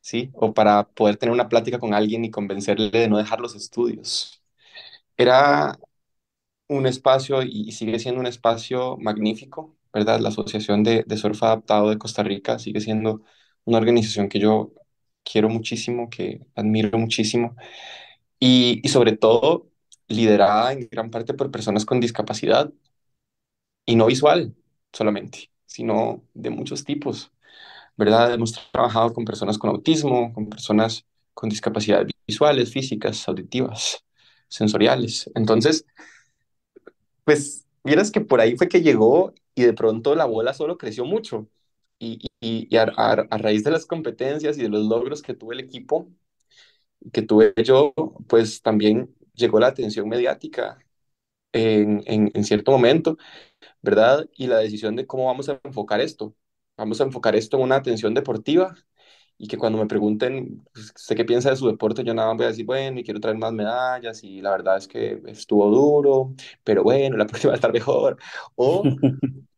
¿sí? O para poder tener una plática con alguien y convencerle de no dejar los estudios. Era un espacio y sigue siendo un espacio magnífico, ¿verdad? La Asociación de, de Surf Adaptado de Costa Rica sigue siendo una organización que yo quiero muchísimo, que admiro muchísimo, y, sobre todo liderada en gran parte por personas con discapacidad, y no visual solamente, sino de muchos tipos, ¿verdad? Hemos trabajado con personas con autismo, con personas con discapacidades visuales, físicas, auditivas, sensoriales. Entonces, pues, vieras que por ahí fue que llegó y de pronto la bola solo creció mucho y, y, a, raíz de las competencias y de los logros que tuvo el equipo, que tuve yo, pues también llegó la atención mediática en, en, cierto momento, ¿verdad? Y la decisión de cómo vamos a enfocar esto. Vamos a enfocar esto en una atención deportiva, y que cuando me pregunten, pues, sé qué piensa de su deporte, yo nada más voy a decir, bueno, y quiero traer más medallas, y la verdad es que estuvo duro, pero bueno, la próxima va a estar mejor. O [LAUGHS]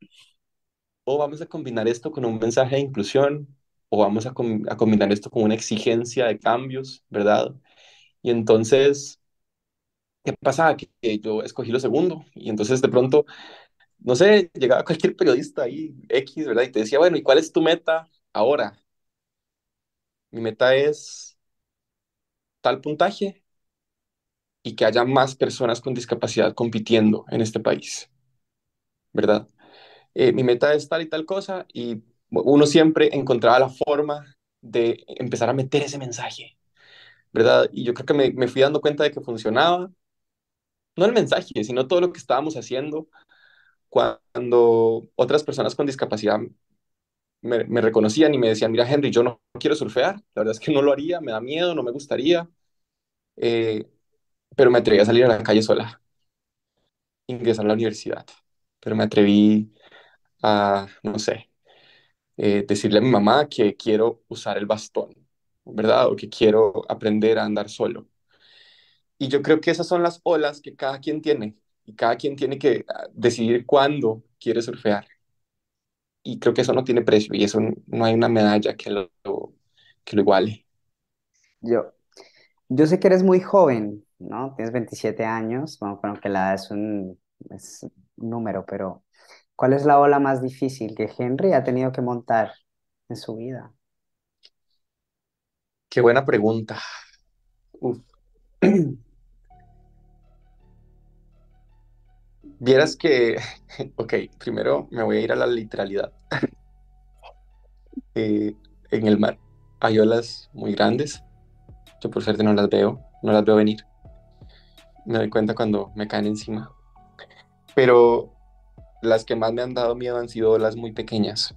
o vamos a combinar esto con un mensaje de inclusión, o vamos a, combinar esto con una exigencia de cambios, ¿verdad? Y entonces, ¿qué pasa? que yo escogí lo segundo, y entonces de pronto, no sé, llegaba [LAUGHS] cualquier periodista ahí, X, ¿verdad? Y te decía, bueno, ¿y cuál es tu meta ahora? Mi meta es tal puntaje y que haya más personas con discapacidad compitiendo en este país, ¿verdad? Eh, mi meta es tal y tal cosa, y uno siempre encontraba la forma de empezar a meter ese mensaje, ¿verdad? Y yo creo que me, me fui dando cuenta de que funcionaba, no el mensaje, sino todo lo que estábamos haciendo cuando otras personas con discapacidad me, me, reconocían y me decían, mira Henry, yo no quiero surfear, la verdad es que no lo haría, me da miedo, no me gustaría, eh, pero me atreví a salir a la calle sola, ingresar a la universidad, pero me atreví a, no sé, eh, decirle a mi mamá que quiero usar el bastón, ¿verdad? O que quiero aprender a andar solo. Y yo creo que esas son las olas que cada quien tiene y cada quien tiene que ah, decidir cuándo quiere surfear. Y creo que eso no tiene precio y eso no hay una medalla que lo, que lo iguale. Yo, yo sé que eres muy joven, ¿no? Tienes 27 años, bueno, que la edad es un, es un número, pero ¿Cuál es la ola más difícil que Henry ha tenido que montar en su vida? Qué buena pregunta. [CLEARS THROAT] Vieras que, [LAUGHS] ok, primero me voy a ir a la literalidad. [LAUGHS] Eh, en el mar hay olas muy grandes. Yo por suerte no las veo, no las veo venir. Me doy cuenta cuando me caen encima. Pero las que más me han dado miedo han sido olas muy pequeñas.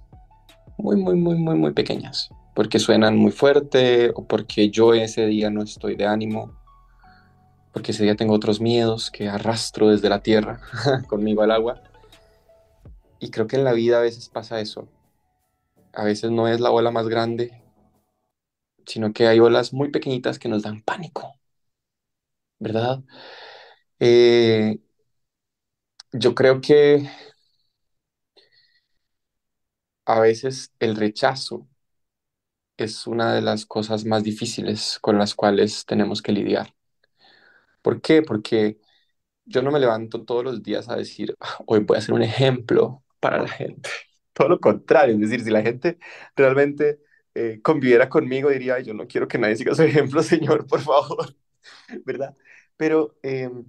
Muy, muy, muy, muy, muy pequeñas. Porque suenan muy fuerte o porque yo ese día no estoy de ánimo. Porque ese día tengo otros miedos que arrastro desde la tierra [LAUGHS] conmigo al agua. Y creo que en la vida a veces pasa eso. A veces no es la ola más grande, sino que hay olas muy pequeñitas que nos dan pánico. ¿Verdad? Eh, yo creo que a veces el rechazo es una de las cosas más difíciles con las cuales tenemos que lidiar. ¿Por qué? Porque yo no me levanto todos los días a decir, ah, hoy voy a ser un ejemplo para la gente. [LAUGHS] Todo lo contrario, es decir, si la gente realmente eh, conviviera conmigo, diría, yo no quiero que nadie siga su [LAUGHS] ejemplo, Señor, por favor, [LAUGHS] ¿verdad? Pero em,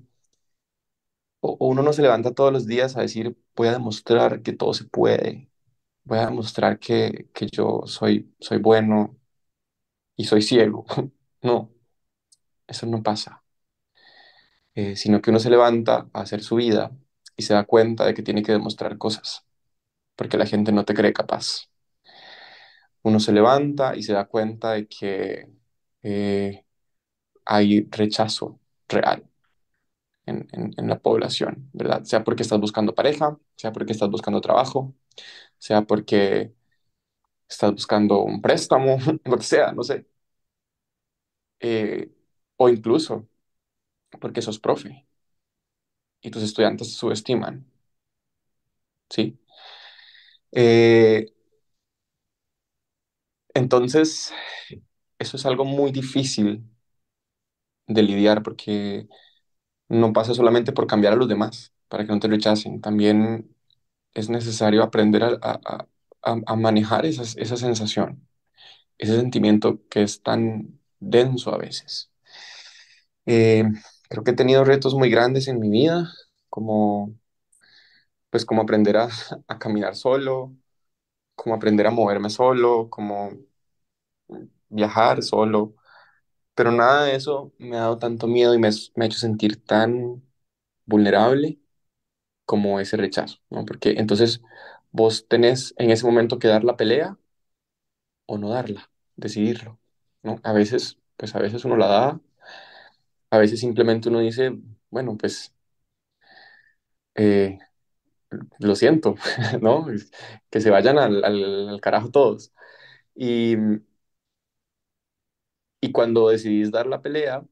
uno no se levanta todos los días a decir, voy a demostrar que todo se puede, voy a demostrar que, yo soy, soy bueno y soy ciego. [LAUGHS] No, eso no pasa. Eh, sino que uno se levanta a hacer su vida y se da cuenta de que tiene que demostrar cosas, porque la gente no te cree capaz. Uno se levanta y se da cuenta de que eh, hay rechazo real en, la población, ¿verdad? Sea porque estás buscando pareja, sea porque estás buscando trabajo, sea porque estás buscando un préstamo, [LAUGHS] lo que sea, no sé. Eh, o incluso porque sos profe y tus estudiantes subestiman. ¿Sí? Eh, entonces, eso es algo muy difícil de lidiar porque no pasa solamente por cambiar a los demás, para que no te rechacen. También es necesario aprender a, manejar esa sensación, ese sentimiento que es tan denso a veces. Eh, creo que he tenido retos muy grandes en mi vida, como pues como aprender a, [LAUGHS] a, caminar solo, como aprender a moverme solo, como viajar solo, pero nada de eso me ha dado tanto miedo y me, ha hecho sentir tan vulnerable como ese rechazo, ¿no? Porque entonces vos tenés en ese momento que dar la pelea o no darla, decidirlo, ¿no? A veces, pues a veces uno la da, a veces simplemente uno dice, bueno, pues eh, lo siento, [LAUGHS] ¿no? Que se vayan al, al carajo todos. Y, y cuando decidís dar la pelea,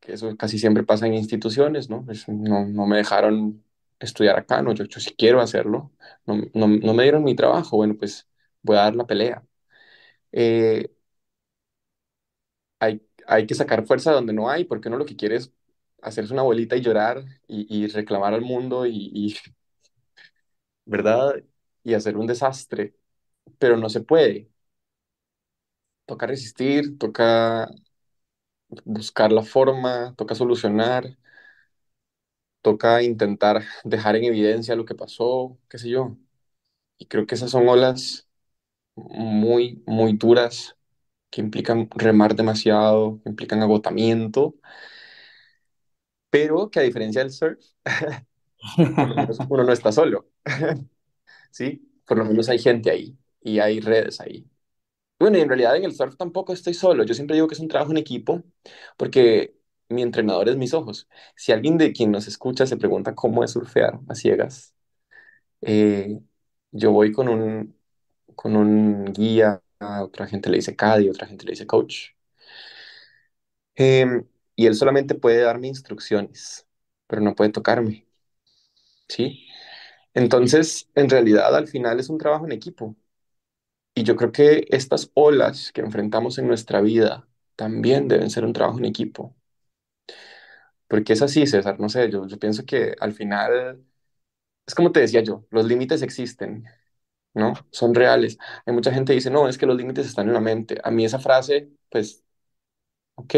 que eso casi siempre pasa en instituciones, ¿no? no, no, me dejaron estudiar acá, no, yo, yo quiero hacerlo, no, no, me dieron mi trabajo, bueno, pues voy a dar la pelea. Eh, hay, hay que sacar fuerza donde no hay, porque uno lo que quiere es hacerse una abuelita y llorar y, reclamar al mundo y, y, ¿verdad? Y hacer un desastre, pero no se puede toca resistir, toca buscar la forma, toca solucionar, toca intentar dejar en evidencia lo que pasó, qué sé yo. Y creo que esas son olas muy, muy duras que implican remar demasiado, que implican agotamiento, pero que a diferencia del surf, [LAUGHS] uno no está solo. [LAUGHS] ¿Sí? Por lo menos hay gente ahí y hay redes ahí bueno, en realidad en el surf tampoco estoy solo. Yo siempre digo que es un trabajo en equipo, porque mi entrenador es mis ojos. Si alguien de quien nos escucha se pregunta cómo es surfear a ciegas, eh, yo voy con un, con un guía, otra gente le dice caddy, otra gente le dice coach. Em, y él solamente puede darme instrucciones, pero no puede tocarme. ¿Sí? Entonces, en realidad, al final es un trabajo en equipo. Y yo creo que estas olas que enfrentamos en nuestra vida también deben ser un trabajo en equipo. Porque es así, César, no sé, yo, yo pienso que al final, es como te decía yo, los límites existen, ¿no? Son reales. Hay mucha gente que dice, no, es que los límites están en la mente. A mí esa frase, pues, ok,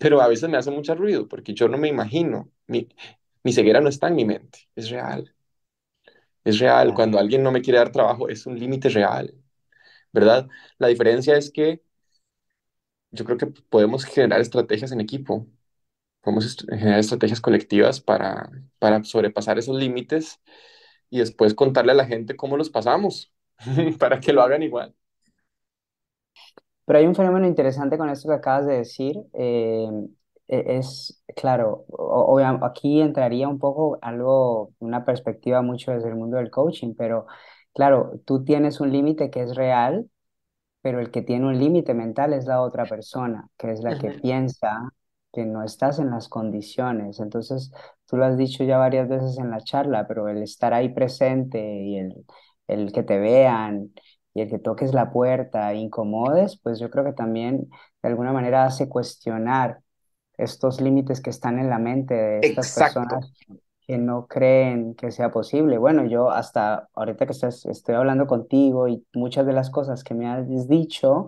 pero a veces me hace mucho ruido porque yo no me imagino, mi, mi ceguera no está en mi mente, es real. Es real, cuando alguien no me quiere dar trabajo, es un límite real. ¿verdad? La diferencia es que yo creo que podemos generar estrategias en equipo, podemos generar estrategias colectivas para, para sobrepasar esos límites y después contarle a la gente cómo los pasamos [LAUGHS] para que lo hagan igual. Pero hay un fenómeno interesante con esto que acabas de decir. Eh, e-, es, claro, aquí entraría un poco algo, una perspectiva mucho desde el mundo del coaching, pero Claro, tú tienes un límite que es real, pero el que tiene un límite mental es la otra persona, que es la que piensa que no estás en las condiciones. Entonces, tú lo has dicho ya varias veces en la charla, pero el estar ahí presente y el, que te vean y el que toques la puerta, incomodes, pues yo creo que también de alguna manera hace cuestionar estos límites que están en la mente de estas Exacto. personas que no creen que sea posible. Bueno, yo hasta ahorita que estoy hablando contigo y muchas de las cosas que me has dicho,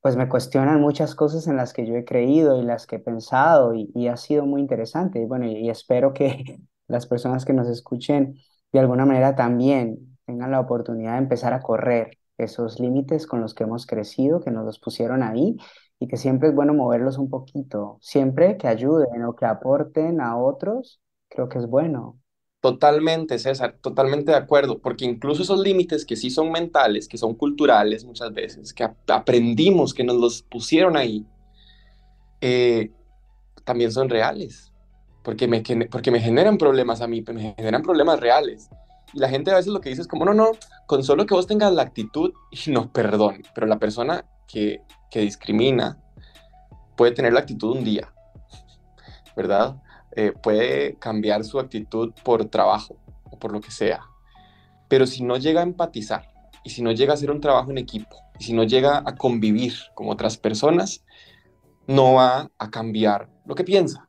pues me cuestionan muchas cosas en las que yo he creído y las que he pensado y, ha sido muy interesante. Y bueno, y espero que [LAUGHS] las personas que nos escuchen de alguna manera también tengan la oportunidad de empezar a correr esos límites con los que hemos crecido, que nos los pusieron ahí y que siempre es bueno moverlos un poquito, siempre que ayuden o que aporten a otros creo que es bueno. Totalmente, César, totalmente de acuerdo, porque incluso esos límites que sí son mentales, que son culturales muchas veces, que aprendimos, que nos los pusieron ahí, eh, también son reales, porque me, porque me generan problemas a mí, me generan problemas reales. Y la gente a veces lo que dice es como, no, no, con solo que vos tengas la actitud [LAUGHS] y no perdón, pero la persona que, que discrimina puede tener la actitud un día, ¿verdad? Eh, puede cambiar su actitud por trabajo o por lo que sea. Pero si no llega a empatizar y si no llega a hacer un trabajo en equipo y si no llega a convivir con otras personas, no va a cambiar lo que piensa,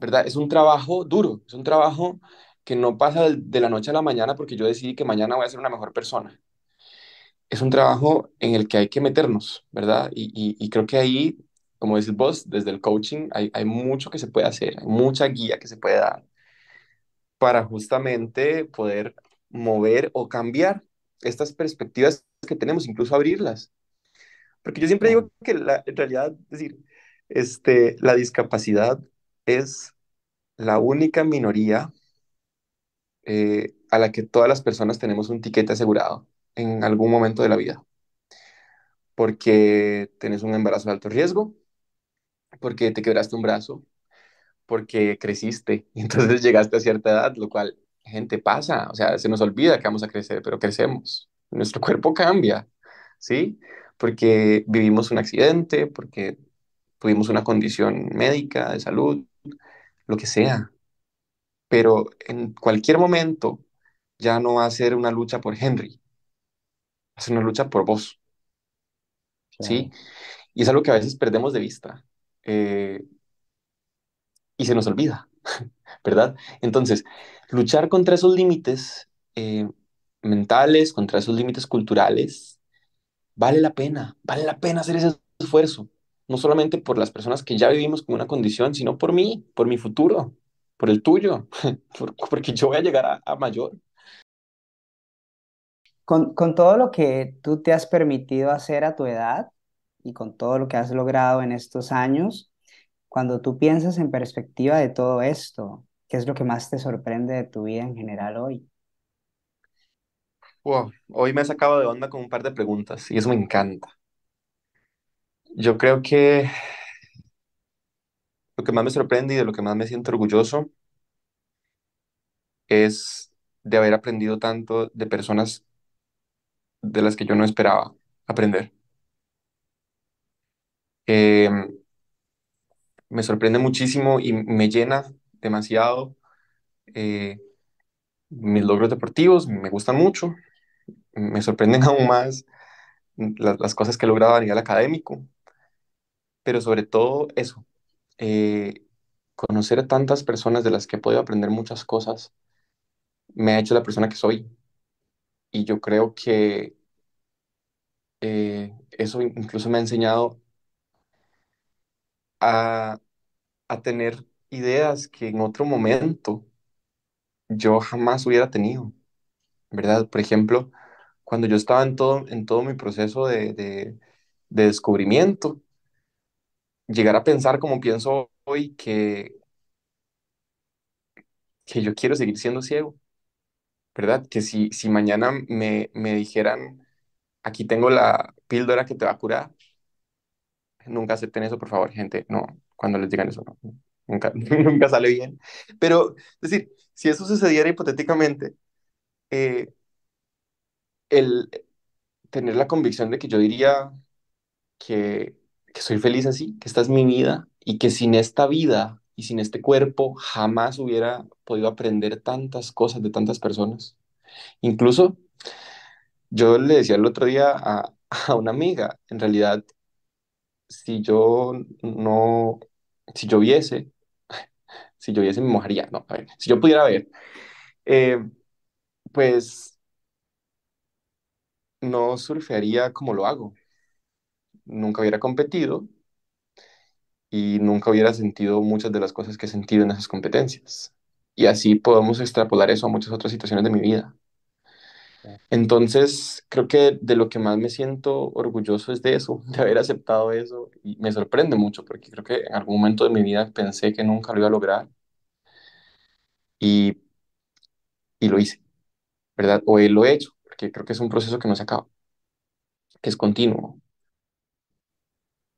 ¿verdad? Es un trabajo duro, es un trabajo que no pasa de la noche a la mañana porque yo decidí que mañana voy a ser una mejor persona. Es un trabajo en el que hay que meternos, ¿verdad? Y, y creo que ahí como dices vos, desde el coaching hay, hay mucho que se puede hacer, hay mucha guía que se puede dar para justamente poder mover o cambiar estas perspectivas que tenemos, incluso abrirlas. Porque yo siempre digo que la, en realidad, es decir, este, la discapacidad es la única minoría eh, a la que todas las personas tenemos un tiquete asegurado en algún momento de la vida. Porque tenés un embarazo de alto riesgo, porque te quebraste un brazo, porque creciste y [LAUGHS] entonces llegaste a cierta edad, lo cual, gente, pasa, o sea, se nos olvida que vamos a crecer, pero crecemos, nuestro [LAUGHS] cuerpo cambia, ¿sí? Porque vivimos un accidente, porque tuvimos una condición médica, de salud, lo que sea. Pero en cualquier momento ya no va a ser una lucha por Henry, va a ser una lucha por vos. ¿Sí? Y es algo que a veces perdemos de vista. Eh, y se nos olvida, [LAUGHS] ¿verdad? Entonces, luchar contra esos límites eh, mentales, contra esos límites culturales, vale la pena, vale la pena hacer ese esfuerzo, no solamente por las personas que ya vivimos con una condición, sino por mí, por mi futuro, por el tuyo, [LAUGHS] porque yo voy a llegar a, mayor. con, todo lo que tú te has permitido hacer a tu edad, y con todo lo que has logrado en estos años, cuando tú piensas en perspectiva de todo esto, ¿qué es lo que más te sorprende de tu vida en general hoy? hoy me he sacado de onda con un par de preguntas y eso me encanta. Yo creo que lo que más me sorprende y de lo que más me siento orgulloso es de haber aprendido tanto de personas de las que yo no esperaba aprender. Eh, me sorprende muchísimo y me llena demasiado. Eh, mis logros deportivos me gustan mucho, me sorprenden [LAUGHS] aún más las, cosas que he logrado a nivel académico, pero sobre todo eso, eh, conocer a tantas personas de las que he podido aprender muchas cosas, me ha hecho la persona que soy. Y yo creo que eso incluso me ha enseñado a, tener ideas que en otro momento yo jamás hubiera tenido, ¿verdad? Por ejemplo, cuando yo estaba en todo, en todo mi proceso de, descubrimiento, llegar a pensar como pienso hoy que, que yo quiero seguir siendo ciego, ¿verdad? Que si, si mañana me, me dijeran, aquí tengo la píldora que te va a curar, nunca acepten eso, por favor, gente, no, cuando les digan eso, no, nunca, [LAUGHS] nunca sale bien. Pero, es decir, si eso sucediera hipotéticamente, eh, el tener la convicción de que yo diría que, que soy feliz así, que esta es mi vida y que sin esta vida y sin este cuerpo jamás hubiera podido aprender tantas cosas de tantas personas. Incluso yo le decía el otro día a, [LAUGHS] a una amiga, en realidad si yo no, si yo viese, si yo viese me mojaría, no, si yo pudiera ver, eh, pues no surfearía como lo hago. Nunca hubiera competido y nunca hubiera sentido muchas de las cosas que he sentido en esas competencias. Y así podemos extrapolar eso a muchas otras situaciones de mi vida. Entonces, creo que de lo que más me siento orgulloso es de eso, [LAUGHS] de haber aceptado eso. Y me sorprende mucho porque creo que en algún momento de mi vida pensé que nunca lo iba a lograr. Y, y lo hice, ¿verdad? O lo he hecho, porque creo que es un proceso que no se acaba, que es continuo.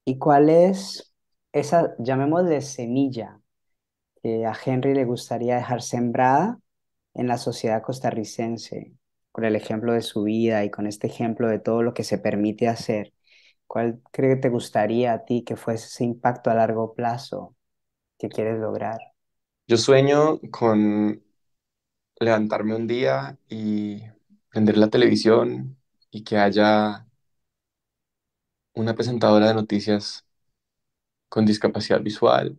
¿Y cuál es esa, llamémosle semilla, que a Henry le gustaría dejar sembrada en la sociedad costarricense? con el ejemplo de su vida y con este ejemplo de todo lo que se permite hacer, ¿cuál cree que te gustaría a ti que fuese ese impacto a largo plazo que quieres lograr? Yo sueño con levantarme un día y prender la televisión y que haya una presentadora de noticias con discapacidad visual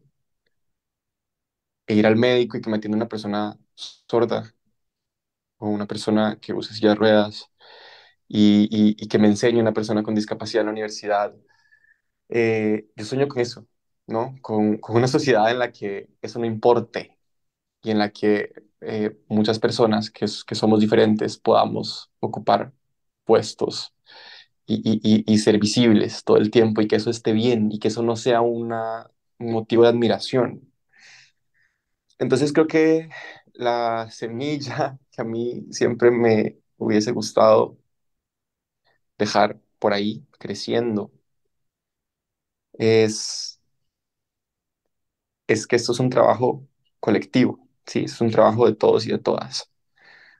e ir al médico y que me atienda una persona sorda o una persona que use silla de ruedas y, que me enseñe una persona con discapacidad en la universidad. Eh, yo sueño con eso, ¿no? Con, una sociedad en la que eso no importe y en la que eh, muchas personas que, somos diferentes podamos ocupar puestos y, ser visibles todo el tiempo y que eso esté bien y que eso no sea un motivo de admiración. Entonces creo que la semilla [LAUGHS] que a mí siempre me hubiese gustado dejar por ahí creciendo es, es que esto es un trabajo colectivo, sí, es un trabajo de todos y de todas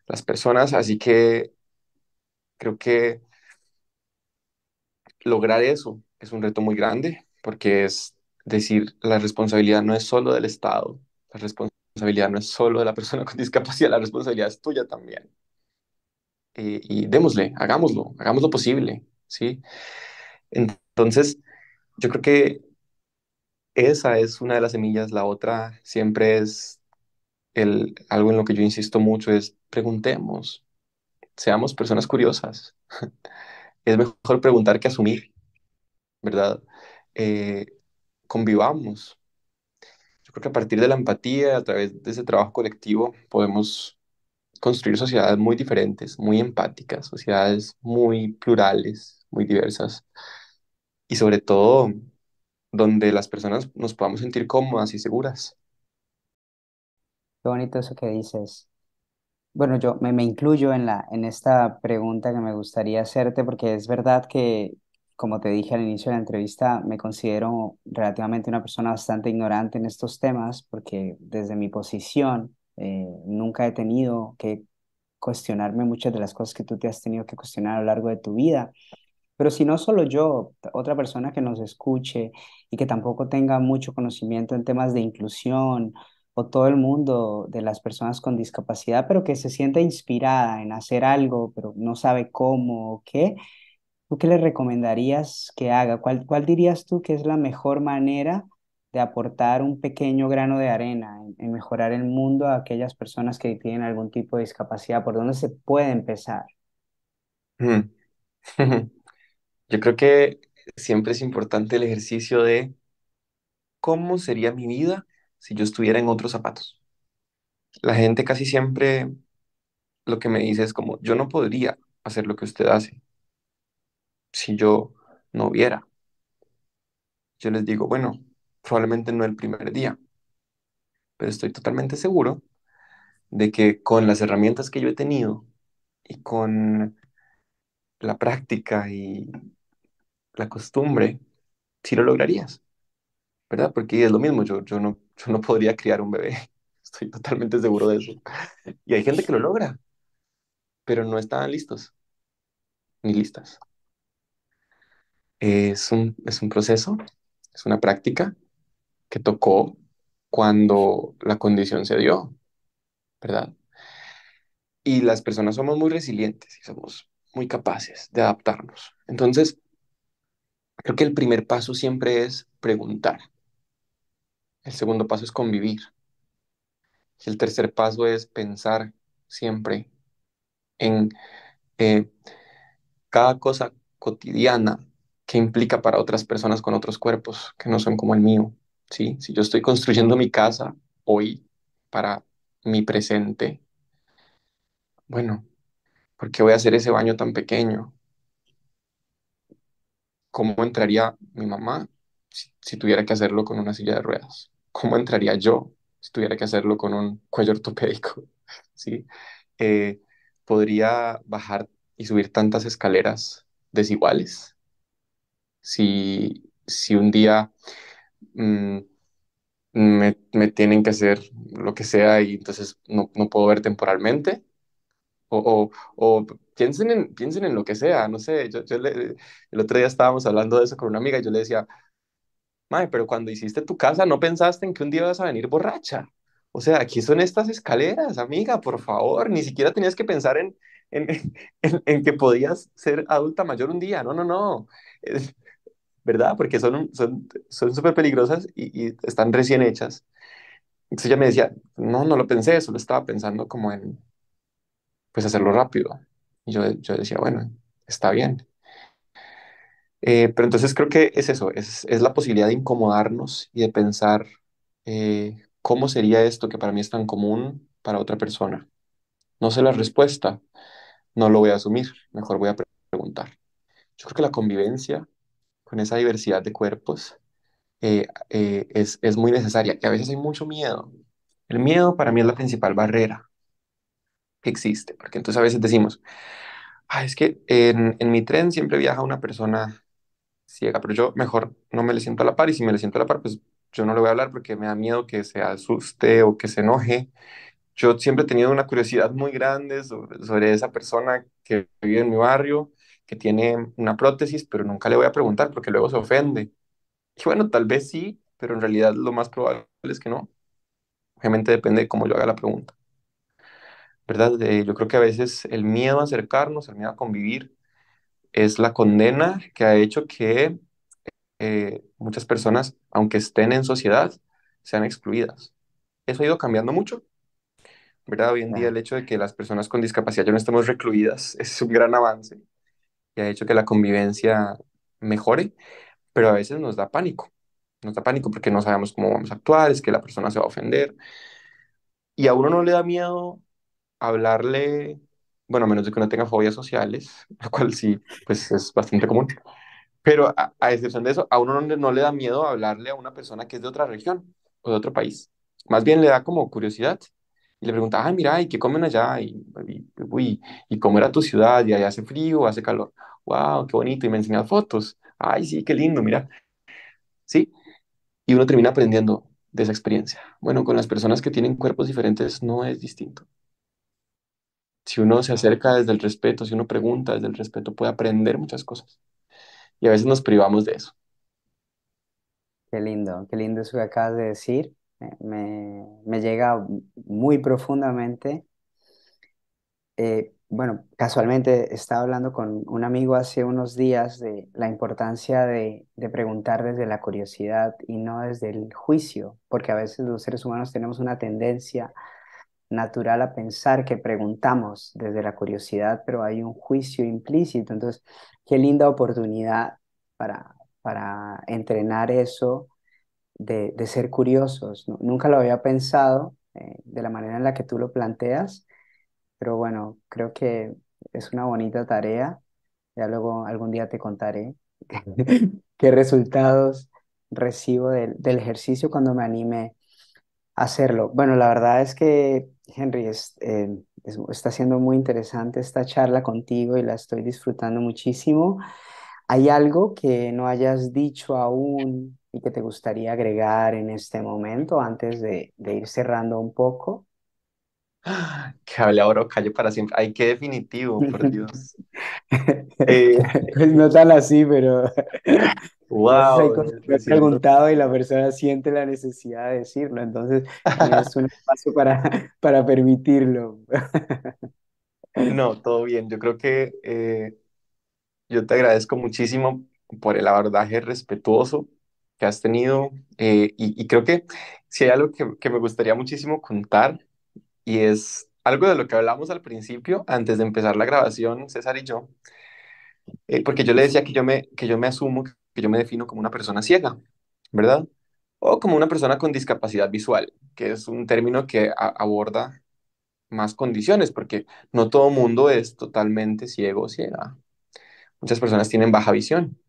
las personas, así que creo que lograr eso es un reto muy grande porque es decir, la responsabilidad no es solo del Estado, la responsabilidad responsabilidad no es solo de la persona con discapacidad, la responsabilidad es tuya también. Eh, y démosle, hagámoslo, hagamos lo posible, ¿sí? Entonces, yo creo que esa es una de las semillas. La otra siempre es el, algo en lo que yo insisto mucho, es preguntemos, seamos personas curiosas. [LAUGHS] es mejor preguntar que asumir, ¿verdad? Eh, convivamos, porque a partir de la empatía, a través de ese trabajo colectivo, podemos construir sociedades muy diferentes, muy empáticas, sociedades muy plurales, muy diversas. Y sobre todo, donde las personas nos podamos sentir cómodas y seguras. Qué bonito eso que dices. Bueno, yo me, me, incluyo en, la, en esta pregunta que me gustaría hacerte porque es verdad que como te dije al inicio de la entrevista, me considero relativamente una persona bastante ignorante en estos temas porque desde mi posición eh, nunca he tenido que cuestionarme muchas de las cosas que tú te has tenido que cuestionar a lo largo de tu vida. Pero si no solo yo, otra persona que nos escuche y que tampoco tenga mucho conocimiento en temas de inclusión o todo el mundo de las personas con discapacidad, pero que se sienta inspirada en hacer algo, pero no sabe cómo o qué, ¿Tú qué le recomendarías que haga? ¿Cuál, cuál dirías tú que es la mejor manera de aportar un pequeño grano de arena en, mejorar el mundo a aquellas personas que tienen algún tipo de discapacidad? ¿Por dónde se puede empezar? Mm. [LAUGHS] Yo creo que siempre es importante el ejercicio de cómo sería mi vida si yo estuviera en otros zapatos. La gente casi siempre lo que me dice es como, yo no podría hacer lo que usted hace, si yo no viera. Yo les digo, bueno, probablemente no el primer día, pero estoy totalmente seguro de que con las herramientas que yo he tenido y con la práctica y la costumbre, si lo lograrías, ¿verdad? Porque es lo mismo, yo, yo, no, yo no podría criar un bebé, [LAUGHS] estoy totalmente seguro de eso. Y hay gente que lo logra, pero no están listos, ni listas es un, proceso, es una práctica que tocó cuando la condición se dio, ¿verdad? Y las personas somos muy resilientes y somos muy capaces de adaptarnos. Entonces, creo que el primer paso siempre es preguntar. El segundo paso es convivir. Y el tercer paso es pensar siempre en eh, cada cosa cotidiana qué implica para otras personas con otros cuerpos que no son como el mío. ¿sí? Si yo estoy construyendo mi casa hoy para mi presente, bueno, ¿por qué voy a hacer ese baño tan pequeño? ¿Cómo entraría mi mamá si, tuviera que hacerlo con una silla de ruedas? ¿Cómo entraría yo si tuviera que hacerlo con un cuello ortopédico? [LAUGHS] ¿Sí? Eh, ¿Podría bajar y subir tantas escaleras desiguales? si, un día mm, me, tienen que hacer lo que sea y entonces no, puedo ver temporalmente. O, piensen, en, piensen en lo que sea, no sé, yo, el otro día estábamos hablando de eso con una amiga y yo le decía, Mae, pero cuando hiciste tu casa no pensaste en que un día vas a venir borracha. O sea, aquí son estas escaleras, amiga, por favor, ni siquiera tenías que pensar en, en, [LAUGHS] que podías ser adulta mayor un día, no, no, no. ¿verdad? Porque son súper son, peligrosas y, están recién hechas. Entonces ella me decía, no, no lo pensé, solo estaba pensando como en, pues hacerlo rápido. Y yo, yo decía, bueno, está bien. Eh, pero entonces creo que es eso, es, es, la posibilidad de incomodarnos y de pensar eh, cómo sería esto que para mí es tan común para otra persona. No sé la respuesta, no lo voy a asumir, mejor voy a preguntar. Yo creo que la convivencia con esa diversidad de cuerpos, eh, eh, es, muy necesaria, que a veces hay mucho miedo. El miedo para mí es la principal barrera que existe, porque entonces a veces decimos, ah, es que en, mi tren siempre viaja una persona ciega, pero yo mejor no me le siento a la par y si me le siento a la par, pues yo no le voy a hablar porque me da miedo que se asuste o que se enoje. Yo siempre he tenido una curiosidad muy grande sobre, sobre esa persona que vive en mi barrio que tiene una prótesis, pero nunca le voy a preguntar porque luego se ofende. Y bueno, tal vez sí, pero en realidad lo más probable es que no. Obviamente depende de cómo yo haga la pregunta. ¿Verdad? yo creo que a veces el miedo a acercarnos, el miedo a convivir, es la condena que ha hecho que eh, muchas personas, aunque estén en sociedad, sean excluidas. Eso ha ido cambiando mucho. ¿Verdad? Hoy en día el hecho de que las personas con discapacidad ya no estemos recluidas [LAUGHS] es un gran avance y ha hecho que la convivencia mejore, pero a veces nos da pánico, nos da pánico porque no sabemos cómo vamos a actuar, es que la persona se va a ofender. Y a uno no le da miedo hablarle, bueno, a menos de que uno tenga fobias sociales, [LAUGHS] lo cual sí, pues es bastante común. Pero a, excepción de eso, a uno no le da miedo hablarle a una persona que es de otra región o de otro país. Más bien le da como curiosidad y le pregunta ay, ah, mira, ¿y qué comen allá? Y, y, uy, ¿y cómo era tu ciudad? ¿Y allá hace frío, hace calor? ¡Wow, qué bonito! Y me enseñan fotos. ¡Ay, sí, qué lindo, mira! ¿Sí? Y uno termina aprendiendo de esa experiencia. Bueno, con las personas que tienen cuerpos diferentes no es distinto. Si uno se acerca desde el respeto, si uno pregunta desde el respeto, puede aprender muchas cosas. Y a veces nos privamos de eso. Qué lindo, qué lindo eso que acabas de decir me, llega muy profundamente. Eh, bueno, casualmente estaba hablando con un amigo hace unos días de la importancia de, de, preguntar desde la curiosidad y no desde el juicio, porque a veces los seres humanos tenemos una tendencia natural a pensar que preguntamos desde la curiosidad, pero hay un juicio implícito. Entonces, qué linda oportunidad para, para entrenar eso de, ser curiosos. nunca lo había pensado eh, de la manera en la que tú lo planteas, pero bueno, creo que es una bonita tarea. Ya luego algún día te contaré [LAUGHS] [LAUGHS] qué resultados recibo del, ejercicio cuando me anime a hacerlo. Bueno, la verdad es que, Henry, eh, está siendo muy interesante esta charla contigo y la estoy disfrutando muchísimo. ¿Hay algo que no hayas dicho aún y que te gustaría agregar en este momento antes de, ir cerrando un poco? ¡Ah! Que hable ahora o calle para siempre. Ay, que definitivo, por [LAUGHS] Dios. Eh, eh, pues no tan así, pero. Wow. [LAUGHS] Pues he preguntado y la persona siente la necesidad de decirlo, entonces [LAUGHS] es un espacio para, para permitirlo. no, todo bien. Yo creo que eh, yo te agradezco muchísimo por el abordaje respetuoso, que has tenido eh, y, creo que si hay algo que, que me gustaría muchísimo contar y es algo de lo que hablamos al principio, antes de empezar la grabación, César y yo, eh, porque yo le decía que yo, me, que yo me asumo, que yo me defino como una persona ciega, ¿verdad? O como una persona con discapacidad visual, que es un término que aborda más condiciones, porque no todo mundo es totalmente ciego o ciega. Muchas personas tienen baja visión,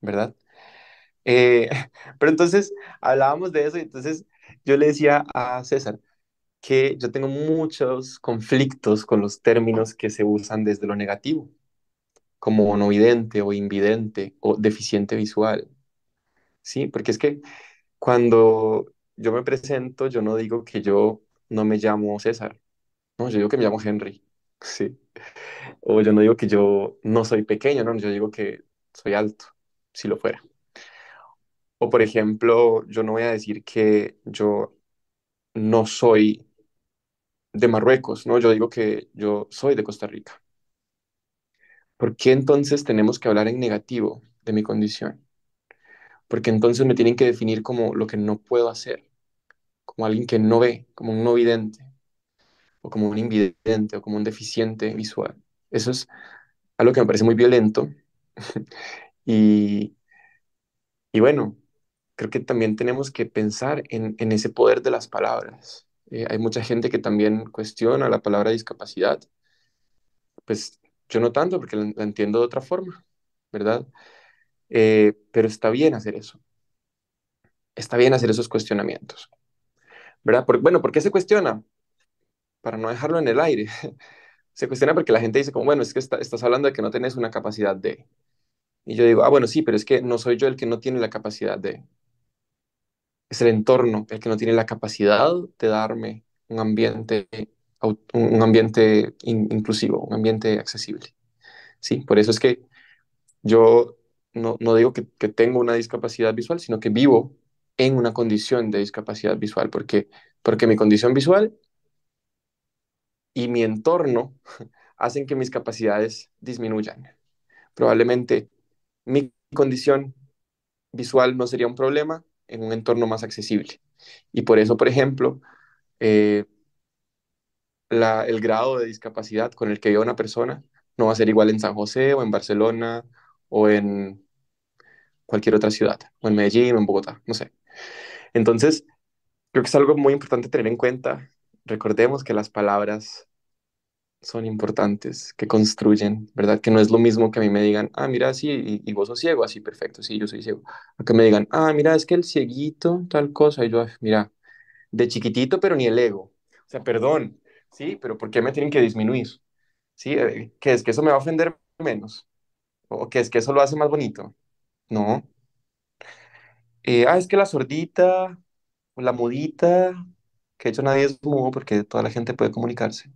¿verdad? Eh, [LAUGHS] pero entonces hablábamos de eso y entonces yo le decía a César que yo tengo muchos conflictos con los términos que se usan desde lo negativo, como no vidente o invidente o deficiente visual. Sí, porque es que cuando yo me presento, yo no digo que yo no me llamo César, no, yo digo que me llamo Henry, [LAUGHS] sí. O yo no digo que yo no soy pequeño, no, yo digo que soy alto, si lo fuera. O por ejemplo, yo no voy a decir que yo no soy de Marruecos, ¿no? Yo digo que yo soy de Costa Rica. ¿Por qué entonces tenemos que hablar en negativo de mi condición? Porque entonces me tienen que definir como lo que no puedo hacer, como alguien que no ve, como un no vidente, o como un invidente, o como un deficiente visual. Eso es algo que me parece muy violento. [LAUGHS] y, y bueno, creo que también tenemos que pensar en, en ese poder de las palabras. Eh, hay mucha gente que también cuestiona la palabra discapacidad. Pues yo no tanto, porque la, entiendo de otra forma, ¿verdad? Eh, pero está bien hacer eso. Está bien hacer esos cuestionamientos. ¿Verdad? bueno, ¿por qué se cuestiona? Para no dejarlo en el aire. [LAUGHS] se cuestiona porque la gente dice como, bueno, es que estás hablando de que no tenés una capacidad de... Y yo digo, ah, bueno, sí, pero es que no soy yo el que no tiene la capacidad de es el entorno el que no tiene la capacidad de darme un ambiente, un ambiente inclusivo, un ambiente accesible. Sí, por eso es que yo no, digo que, que, tengo una discapacidad visual, sino que vivo en una condición de discapacidad visual, porque, porque mi condición visual y mi entorno [LAUGHS] hacen que mis capacidades disminuyan. Probablemente mi condición visual no sería un problema en un entorno más accesible. Y por eso, por ejemplo, eh, el grado de discapacidad con el que vive una persona no va a ser igual en San José o en Barcelona o en cualquier otra ciudad, o en Medellín o en Bogotá, no sé. Entonces, creo que es algo muy importante tener en cuenta. Recordemos que las palabras son importantes, que construyen, ¿verdad? Que no es lo mismo que a mí me digan, ah, mira, sí, y, vos sos ciego, así, perfecto, sí, yo soy ciego. A que me digan, ah, mira, es que el cieguito, tal cosa, y yo, mira, de chiquitito, pero ni el ego. O sea, perdón, sí, pero ¿por qué me tienen que disminuir? Sí, eh, que es que eso me va a ofender menos, o que es que eso lo hace más bonito. No. Eh, ah, es que la sordita, la mudita, que de hecho nadie es mudo porque toda la gente puede comunicarse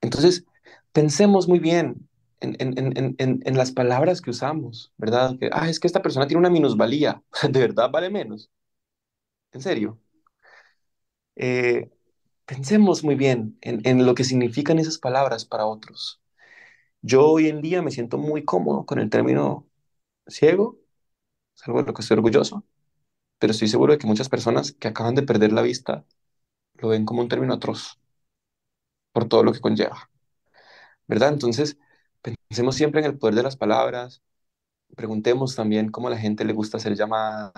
entonces, pensemos muy bien en, en, las palabras que usamos, ¿verdad? Que, ah, es que esta persona tiene una minusvalía, [LAUGHS] de verdad vale menos. En serio. Eh, pensemos muy bien en lo que significan esas palabras para otros. Yo hoy en día me siento muy cómodo con el término ciego, es algo de lo que estoy orgulloso, pero estoy seguro de que muchas personas que acaban de perder la vista lo ven como un término atroz por todo lo que conlleva. ¿Verdad? Entonces, pensemos siempre en el poder de las palabras, preguntemos también cómo a la gente le gusta ser llamada,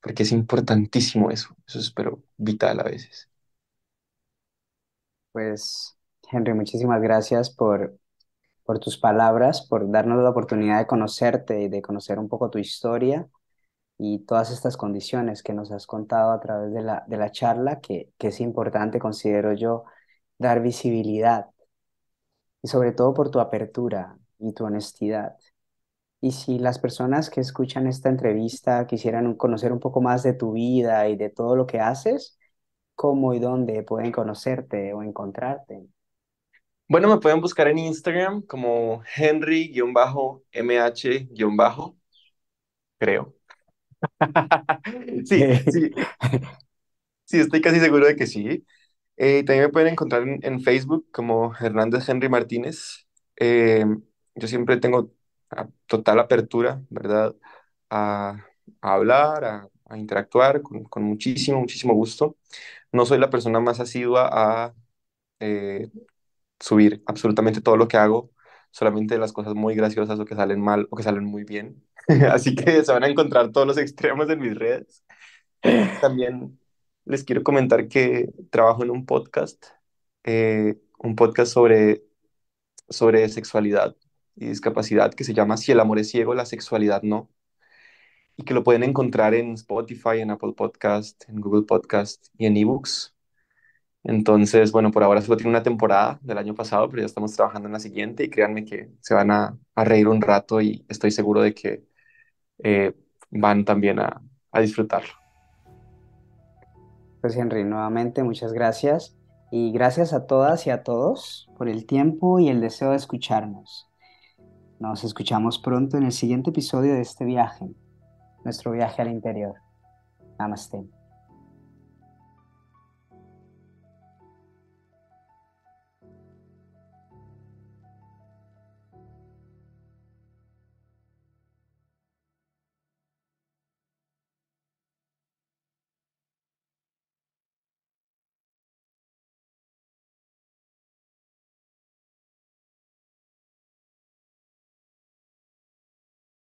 porque es importantísimo eso, eso es pero vital a veces. Pues, Henry, muchísimas gracias por, por tus palabras, por darnos la oportunidad de conocerte y de conocer un poco tu historia y todas estas condiciones que nos has contado a través de la, de la charla, que es importante, considero yo, dar visibilidad y sobre todo por tu apertura y tu honestidad. Y si las personas que escuchan esta entrevista quisieran conocer un poco más de tu vida y de todo lo que haces, ¿cómo y dónde pueden conocerte o encontrarte? Bueno, me pueden buscar en Instagram como Henry-MH- creo. [LAUGHS] sí, sí. Sí, estoy casi seguro de que sí. Eh, también me pueden encontrar en, Facebook como Hernández Henry Martínez. Eh, yo siempre tengo total apertura, ¿verdad? A, hablar, a, interactuar con, muchísimo, muchísimo gusto. No soy la persona más asidua a eh, subir absolutamente todo lo que hago, solamente las cosas muy graciosas o que salen mal o que salen muy bien. [LAUGHS] Así que se van a encontrar todos los extremos en mis redes. También les quiero comentar que trabajo en un podcast, eh, un podcast sobre, sobre sexualidad y discapacidad que se llama Si el amor es ciego, la sexualidad no. Y que lo pueden encontrar en Spotify, en Apple Podcast, en Google Podcast y en eBooks. Entonces, bueno, por ahora solo tiene una temporada del año pasado, pero ya estamos trabajando en la siguiente y créanme que se van a, a reír un rato y estoy seguro de que eh, van también a disfrutarlo. Pues Henry, nuevamente muchas gracias y gracias a todas y a todos por el tiempo y el deseo de escucharnos. Nos escuchamos pronto en el siguiente episodio de este viaje, nuestro viaje al interior. Namaste.